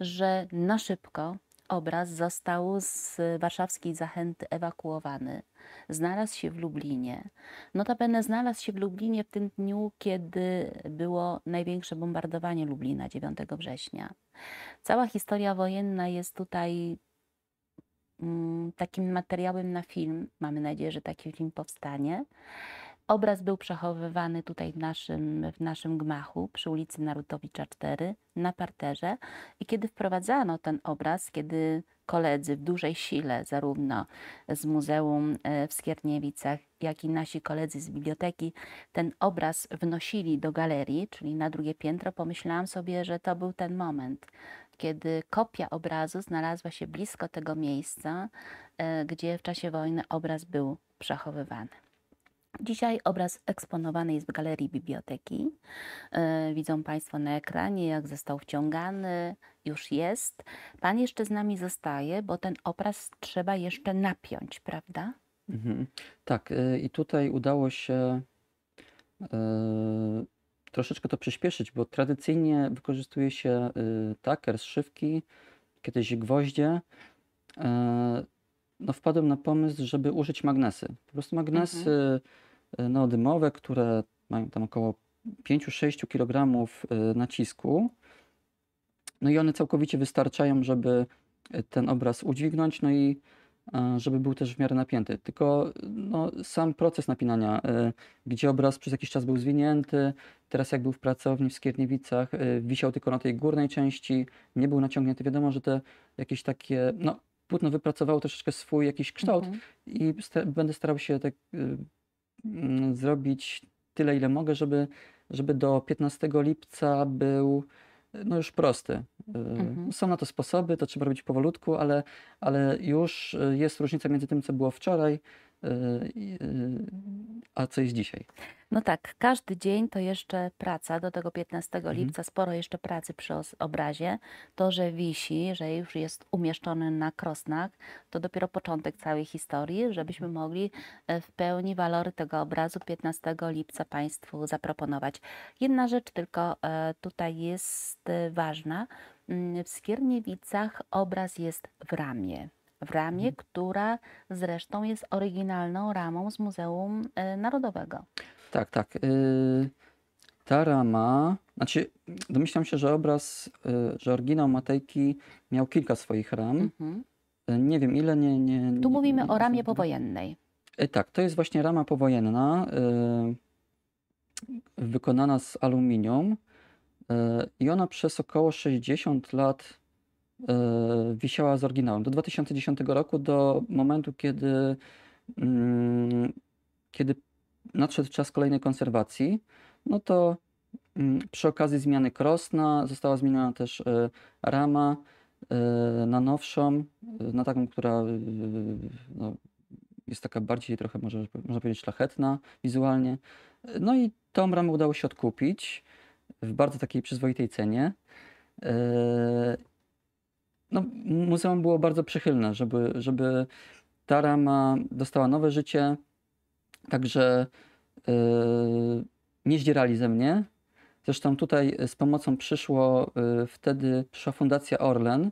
że na szybko obraz został z warszawskiej zachęty ewakuowany. Znalazł się w Lublinie. Notabene znalazł się w Lublinie w tym dniu, kiedy było największe bombardowanie Lublina 9 września. Cała historia wojenna jest tutaj mm, takim materiałem na film. Mamy nadzieję, że taki film powstanie. Obraz był przechowywany tutaj w naszym, w naszym gmachu przy ulicy Narutowicza 4 na parterze i kiedy wprowadzano ten obraz, kiedy koledzy w dużej sile, zarówno z Muzeum e, w Skierniewicach, jak i nasi koledzy z biblioteki, ten obraz wnosili do galerii, czyli na drugie piętro, pomyślałam sobie, że to był ten moment, kiedy kopia obrazu znalazła się blisko tego miejsca, e, gdzie w czasie wojny obraz był przechowywany. Dzisiaj obraz eksponowany jest w Galerii Biblioteki. E, widzą Państwo na ekranie, jak został wciągany, już jest. Pan jeszcze z nami zostaje, bo ten obraz trzeba jeszcze napiąć, prawda? Mhm. Tak, e, i tutaj udało się e, troszeczkę to przyspieszyć, bo tradycyjnie wykorzystuje się taker, szywki, kiedyś gwoździe no, wpadłem na pomysł, żeby użyć magnesy. Po prostu magnesy mhm. E, no, dymowe, które mają tam około 5-6 kg e, nacisku. No i one całkowicie wystarczają, żeby e, ten obraz udźwignąć, no i żeby był też w miarę napięty. Tylko no, sam proces napinania, gdzie obraz przez jakiś czas był zwinięty, teraz jak był w pracowni w Skierniewicach, wisiał tylko na tej górnej części, nie był naciągnięty. Wiadomo, że te jakieś takie, no płótno wypracowało troszeczkę swój jakiś kształt mhm. i sta będę starał się tak y, mm, zrobić tyle, ile mogę, żeby, żeby do 15 lipca był no już prosty. Y, mhm. Są na to sposoby, to trzeba robić powolutku, ale, ale już y, jest różnica między tym, co było wczoraj, a co jest dzisiaj? No tak, każdy dzień to jeszcze praca. Do tego 15 mhm. lipca mhm. sporo jeszcze pracy przy obrazie. To, że wisi, że już jest umieszczony na krosnach, to dopiero początek całej historii, żebyśmy mogli e, w pełni walory tego obrazu 15 lipca Państwu zaproponować. Jedna rzecz tylko e, tutaj jest e, ważna. Mm, w Skierniewicach obraz jest w ramie w ramie, mhm. która zresztą jest oryginalną ramą z Muzeum y, Narodowego. Tak, tak. Y, ta rama, znaczy domyślam się, że obraz, y, że oryginał Matejki miał kilka swoich ram. Mhm. Nie wiem ile, nie... nie, nie tu mówimy nie, o ramie powojennej. Tak, to jest właśnie rama powojenna, wykonana z aluminium i ona przez około 60 lat E, wisiała z oryginałem. Do 2010 roku, do momentu, kiedy, mm, kiedy nadszedł czas kolejnej konserwacji, no to mm, przy okazji zmiany krosna została zmieniona też e, rama e, na nowszą, na taką, która no, jest taka bardziej trochę, może, można powiedzieć, szlachetna wizualnie. No i tą ramę udało się odkupić w bardzo takiej przyzwoitej cenie no, muzeum było bardzo przychylne, żeby, żeby ta rama dostała nowe życie, także yy, nie zdzierali ze mnie. Zresztą tutaj z pomocą przyszło yy, wtedy przyszła Fundacja Orlen,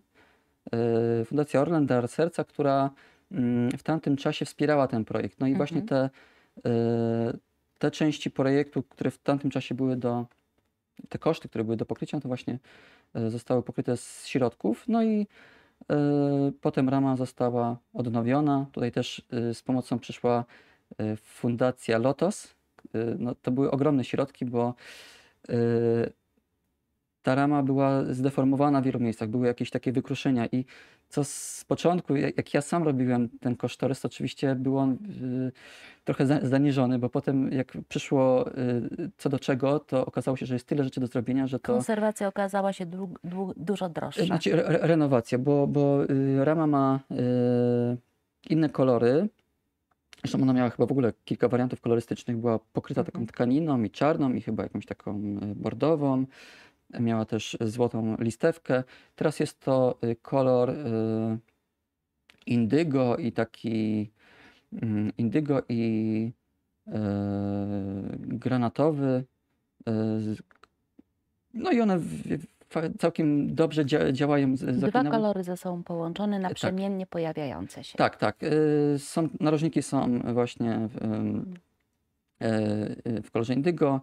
yy, Fundacja Orlen Dar Serca, która mm, w tamtym czasie wspierała ten projekt. No i mhm. właśnie te, y, te części projektu, które w tamtym czasie były do, te koszty, które były do pokrycia, to właśnie E, zostały pokryte z środków, no i e, potem rama została odnowiona. Tutaj też e, z pomocą przyszła Fundacja Lotos. No, to były ogromne środki, bo ta rama była zdeformowana w wielu miejscach, były jakieś takie wykruszenia i co z początku, jak ja sam robiłem ten kosztorys, to oczywiście był on y, trochę zaniżony, bo potem jak przyszło y, co do czego, to okazało się, że jest tyle rzeczy do zrobienia, że to... Konserwacja okazała się dużo droższa. Y, znaczy re renowacja, bo, bo rama ma inne kolory, Zresztą ona miała chyba w ogóle kilka wariantów kolorystycznych, była pokryta taką mhm. tkaniną i czarną i chyba jakąś taką bordową miała też złotą listewkę. Teraz jest to y, kolor y, indygo i taki mm, indygo i y, granatowy. No i one całkiem dobrze działają. Dwa kolory ze sobą połączone, naprzemiennie tak. pojawiające się. Tak, tak. Są, narożniki są właśnie w, mhm. w kolorze indygo,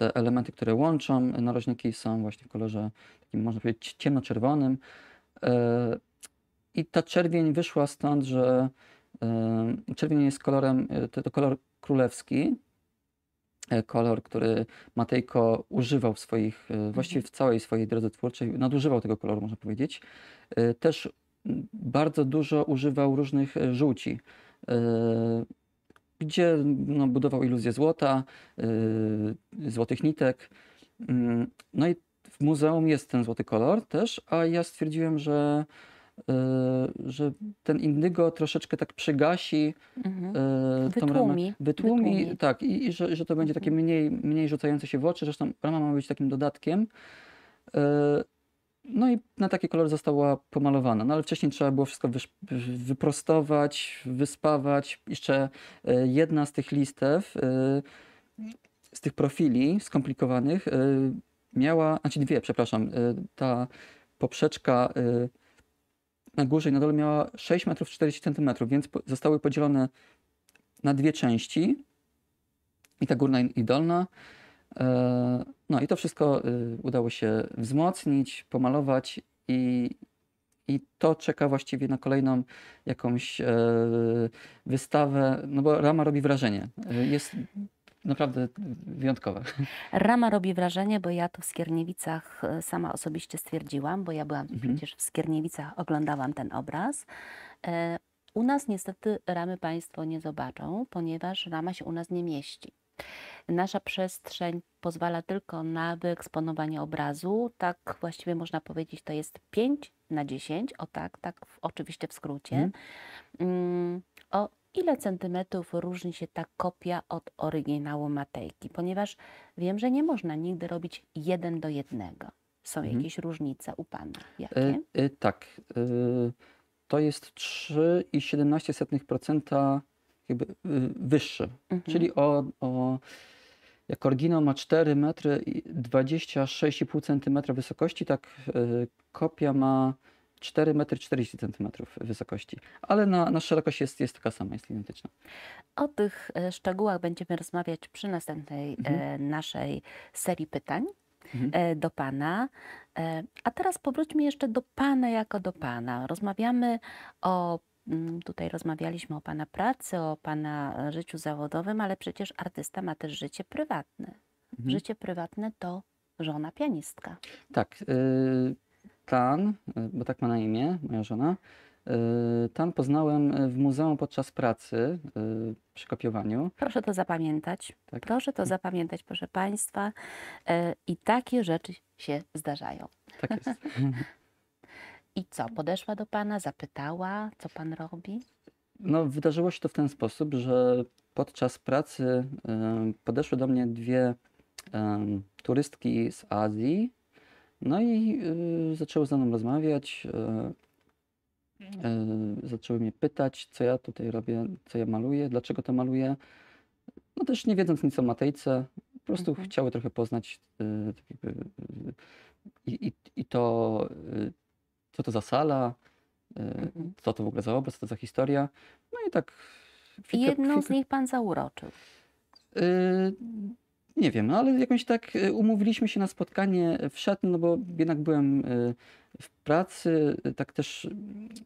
te elementy, które łączą narożniki są właśnie w kolorze takim można powiedzieć ciemnoczerwonym. E, I ta czerwień wyszła stąd, że e, czerwień jest kolorem, e, to, to kolor królewski, kolor, który Matejko używał w swoich, mhm. właściwie w całej swojej drodze twórczej, nadużywał tego koloru, można powiedzieć. Też bardzo dużo używał różnych żółci gdzie no, budował iluzję złota, yy, złotych nitek. Yy, no i w muzeum jest ten złoty kolor też, a ja stwierdziłem, że, yy, że ten indygo troszeczkę tak przygasi, mhm. Y, wytłumi. Ramę, wytłumi, wytłumi. Tak, i, i że, że to będzie takie mhm. mniej, mniej rzucające się w oczy. Zresztą rama ma być takim dodatkiem. Y, no i na taki kolor została pomalowana, no ale wcześniej trzeba było wszystko wyprostować, wyspawać. Jeszcze e, jedna z tych listew, e, z tych profili skomplikowanych e, miała, znaczy dwie, przepraszam, ta poprzeczka na górze i na dole miała 6 metrów 40 cm, więc zostały podzielone na dwie części i ta górna i dolna. E, no i to wszystko y, udało się wzmocnić, pomalować i, i to czeka właściwie na kolejną jakąś e, wystawę, no bo rama robi wrażenie. E, jest naprawdę wyjątkowa. Rama robi wrażenie, bo ja tu w Skierniewicach sama osobiście stwierdziłam, bo ja byłam mhm. przecież w Skierniewicach, oglądałam ten obraz. U nas niestety ramy Państwo nie zobaczą, ponieważ rama się u nas nie mieści. Nasza przestrzeń pozwala tylko na wyeksponowanie obrazu. Tak właściwie można powiedzieć, to jest 5 na 10, o tak, tak oczywiście w skrócie. Mhm. Mm, o ile centymetrów różni się ta kopia od oryginału Matejki, ponieważ wiem, że nie można nigdy robić jeden do jednego. Są mhm. jakieś różnice u Pana? Jakie? E, e, tak, e, to jest 3,17% jakby y, wyższy. Mhm. Czyli o, o, jak oryginał ma 4 metry i 26,5 cm wysokości, tak y, kopia ma 4 metry 40 centymetrów wysokości, ale na, na szerokość jest, jest taka sama, jest identyczna. O tych y, szczegółach będziemy rozmawiać przy następnej mhm. naszej serii pytań mhm. do Pana. A teraz powróćmy jeszcze do Pana jako do Pana. Rozmawiamy o Mm, tutaj rozmawialiśmy o Pana pracy, o Pana e, życiu zawodowym, ale przecież artysta ma też życie prywatne. Mhm. Życie prywatne to żona pianistka. Tak. E, Tan, e, bo tak ma na imię moja żona, Tan poznałem w muzeum podczas pracy przy kopiowaniu. Proszę to zapamiętać. Tak. Proszę to zapamiętać, proszę Państwa. I takie rzeczy się zdarzają. Tak jest. I co? Podeszła do pana, zapytała, co pan robi? No, wydarzyło się to w ten sposób, że podczas pracy podeszły do mnie dwie turystki z Azji. No i y, zaczęły ze mną rozmawiać. Y, mhm. y, zaczęły mnie pytać, co ja tutaj robię, co ja maluję, dlaczego to maluję. No też nie wiedząc nic o Matejce, po prostu mhm. chciały trochę poznać i, tak i, i to, co to za sala, y, mhm. co to w ogóle za obraz, co to za historia. No i tak. Jedną z nich pan zauroczył. Yy, nie wiem, no ale jakoś tak y, umówiliśmy się na spotkanie w szatni, no bo jednak byłem y, w pracy, tak też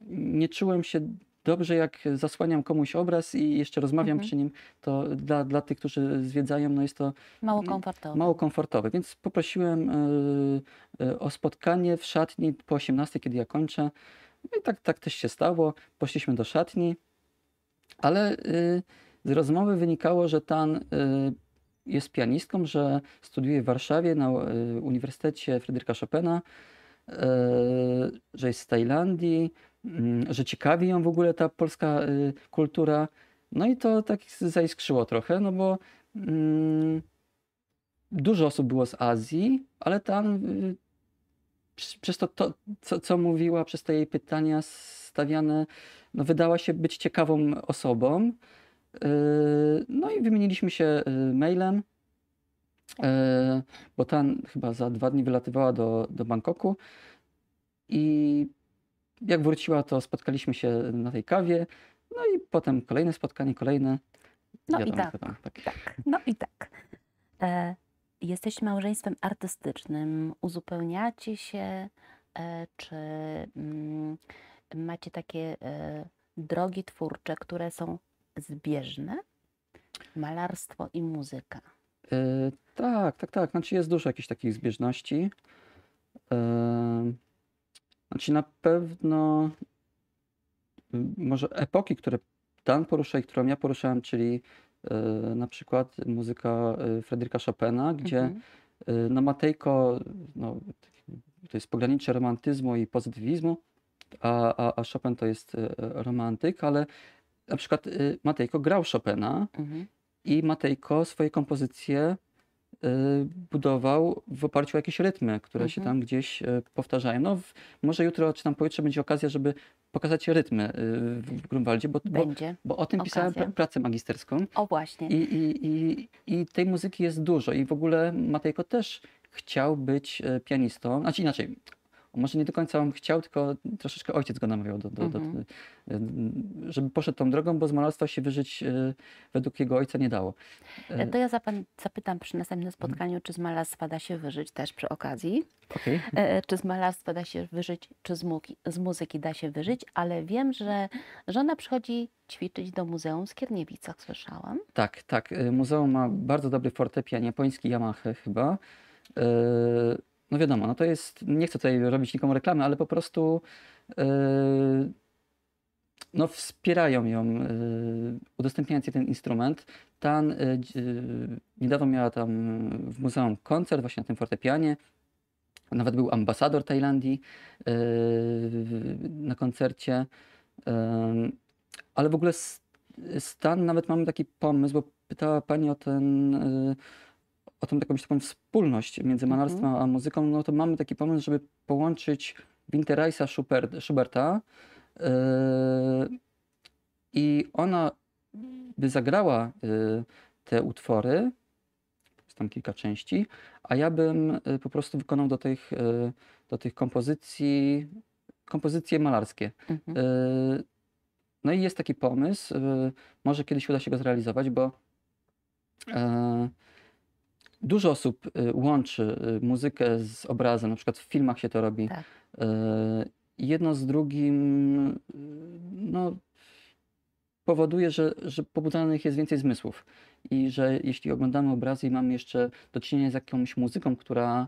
nie czułem się dobrze, jak zasłaniam komuś obraz i jeszcze rozmawiam mhm. przy nim, to dla, dla tych, którzy zwiedzają, no jest to mało komfortowe. Mało komfortowe. Więc poprosiłem e, e, o spotkanie w szatni po 18, kiedy ja kończę. No i tak, tak też się stało. Poszliśmy do szatni, ale e, z rozmowy wynikało, że Tan jest pianistką, że studiuje w Warszawie na Uniwersytecie Fryderyka Chopina, że jest z Tajlandii, Mm, że ciekawi ją w ogóle ta polska y, kultura. No i to tak zaiskrzyło trochę, no bo mm, dużo osób było z Azji, ale tam y, przez, przez to, to co, co, mówiła, przez te jej pytania stawiane, no wydała się być ciekawą osobą. Y, no i wymieniliśmy się mailem, bo ta chyba za dwa dni wylatywała do, do Bangkoku i jak wróciła, to spotkaliśmy się na tej kawie. No i potem kolejne spotkanie, kolejne. No wiadomo, tak. Tak. i tak, tak. tak. No i tak. E, jesteś małżeństwem artystycznym. Uzupełniacie się, e, czy mm, macie takie e, drogi twórcze, które są zbieżne? Malarstwo i muzyka. E, tak, tak, tak. Znaczy jest dużo jakichś takich zbieżności. E, znaczy na pewno może epoki, które Dan porusza i którą ja poruszałem, czyli y, na przykład muzyka e, Fryderyka Chopina, gdzie mhm. y, no Matejko no, to jest pogranicze romantyzmu i pozytywizmu, a, a, a Chopin to jest y, romantyk, ale na przykład Matejko grał Chopina mhm. i Matejko swoje kompozycje Y, budował w oparciu o jakieś rytmy, które mhm. się tam gdzieś y, powtarzają. No, może jutro czy tam pojutrze będzie okazja, żeby pokazać rytmy y, w Grunwaldzie, bo, bo, bo, o tym okazja. pisałem pracę magisterską. O właśnie. I, i, i, I tej muzyki jest dużo i w ogóle Matejko też chciał być pianistą, znaczy inaczej, może nie do końca on chciał, tylko troszeczkę ojciec go namawiał, do, do, mhm. do, żeby poszedł tą drogą, bo z malarstwa się wyżyć e, według jego ojca nie dało. E, e, to ja zapytam przy następnym mhm. spotkaniu, czy z malarstwa da się wyżyć też przy okazji. Okay. Czy z malarstwa da się wyżyć, czy z, z muzyki da się wyżyć, ale wiem, że żona przychodzi ćwiczyć do Muzeum w Skierniewicach, słyszałam. Tak, tak. Muzeum ma bardzo dobry fortepian japoński Yamaha chyba no wiadomo, no to jest, nie chcę tutaj robić nikomu reklamy, ale po prostu yy, no wspierają ją, yy, udostępniając jej ten instrument. Tan yy, niedawno miała tam w muzeum koncert właśnie na tym fortepianie. Nawet był ambasador Tajlandii na koncercie. Ale w ogóle stan, nawet mamy taki pomysł, bo pytała Pani o ten potem jakąś taką wspólność między mhm. malarstwem a muzyką, no to mamy taki pomysł, żeby połączyć Winterreisa Schubert, Schuberta yy, i ona by zagrała yy, te utwory, jest tam kilka części, a ja bym yy, po prostu wykonał do tych, yy, do tych kompozycji kompozycje malarskie. Mhm. Yy, no i jest taki pomysł, yy, może kiedyś uda się go zrealizować, bo Dużo osób y, łączy y, muzykę z obrazem, na przykład w filmach się to robi. Tak. Y, jedno z drugim no, powoduje, że, że pobudzanych jest więcej zmysłów i że jeśli oglądamy obrazy i mamy jeszcze do czynienia z jakąś muzyką, która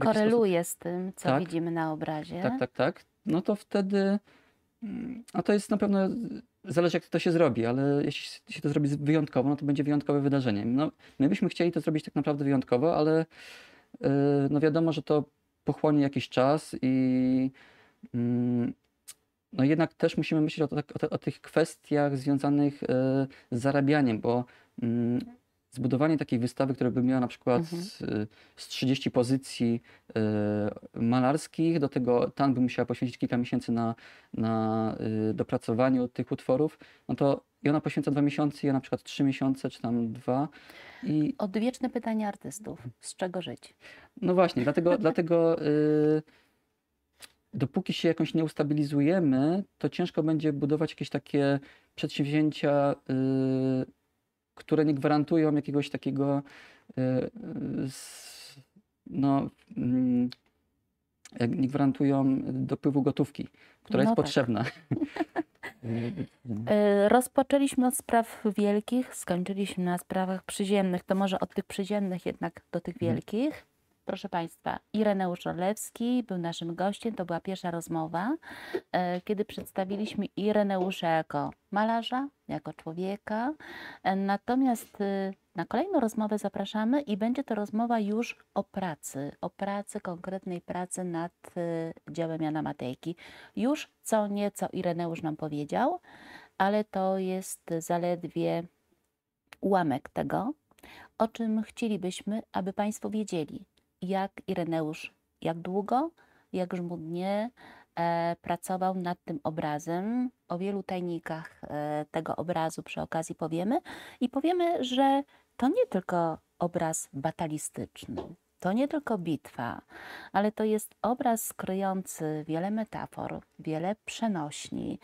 koreluje sposób... z tym, co tak, widzimy na obrazie. Tak, tak, tak. No to wtedy, mm, a to jest na pewno zależy jak to się zrobi, ale jeśli się to zrobi wyjątkowo, no to będzie wyjątkowe wydarzenie. No, my byśmy chcieli to zrobić tak naprawdę wyjątkowo, ale yy, no wiadomo, że to pochłonie jakiś czas i yy, no jednak też musimy myśleć o, tak, o, o tych kwestiach związanych yy, z zarabianiem, bo mm, zbudowanie takiej wystawy, która by miała na przykład mhm. Y, z 30 pozycji y, malarskich, do tego tam by musiała poświęcić kilka miesięcy na, na y, dopracowaniu tych utworów, no to i ona poświęca dwa miesiące, ja na przykład trzy miesiące, czy tam dwa. I... Odwieczne pytanie artystów, z czego żyć? No właśnie, dlatego, dlatego dopóki się jakoś nie ustabilizujemy, to ciężko będzie budować jakieś takie przedsięwzięcia które nie gwarantują jakiegoś takiego e, e, no, mm, nie gwarantują dopływu gotówki, która no jest tak. potrzebna. E, rozpoczęliśmy od spraw wielkich, skończyliśmy na sprawach przyziemnych. To może od tych przyziemnych jednak do tych mhm. wielkich proszę Państwa, Ireneusz Orlewski był naszym gościem. To była pierwsza rozmowa, e, kiedy przedstawiliśmy Ireneusza jako malarza, jako człowieka. E, natomiast e, na kolejną rozmowę zapraszamy i będzie to rozmowa już o pracy, o pracy, konkretnej pracy nad dziełem Jana Matejki. Już co nieco Ireneusz nam powiedział, ale to jest zaledwie ułamek tego, o czym chcielibyśmy, aby Państwo wiedzieli jak Ireneusz, jak długo, jak żmudnie e, pracował nad tym obrazem. O wielu tajnikach e, tego obrazu przy okazji powiemy i powiemy, że to nie tylko obraz batalistyczny, to nie tylko bitwa, ale to jest obraz kryjący wiele metafor, wiele przenośni,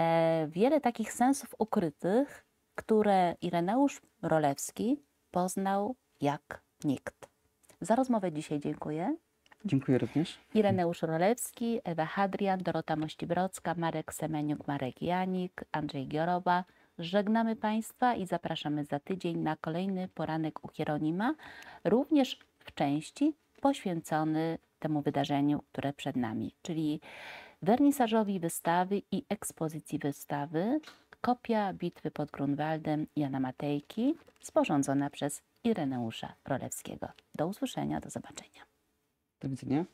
e, wiele takich sensów ukrytych, które Ireneusz Rolewski poznał jak nikt. Za rozmowę dzisiaj dziękuję. Dziękuję również. Ireneusz Rolewski, Ewa Hadrian, Dorota Mościbrocka, Marek Semeniuk, Marek Janik, Andrzej Gioroba. Żegnamy Państwa i zapraszamy za tydzień na kolejny poranek u Hieronima, również w części poświęcony temu wydarzeniu, które przed nami, czyli wernisażowi wystawy i ekspozycji wystawy Kopia Bitwy pod Grunwaldem Jana Matejki, sporządzona przez Ireneusza Rolewskiego. Do usłyszenia, do zobaczenia. Do widzenia.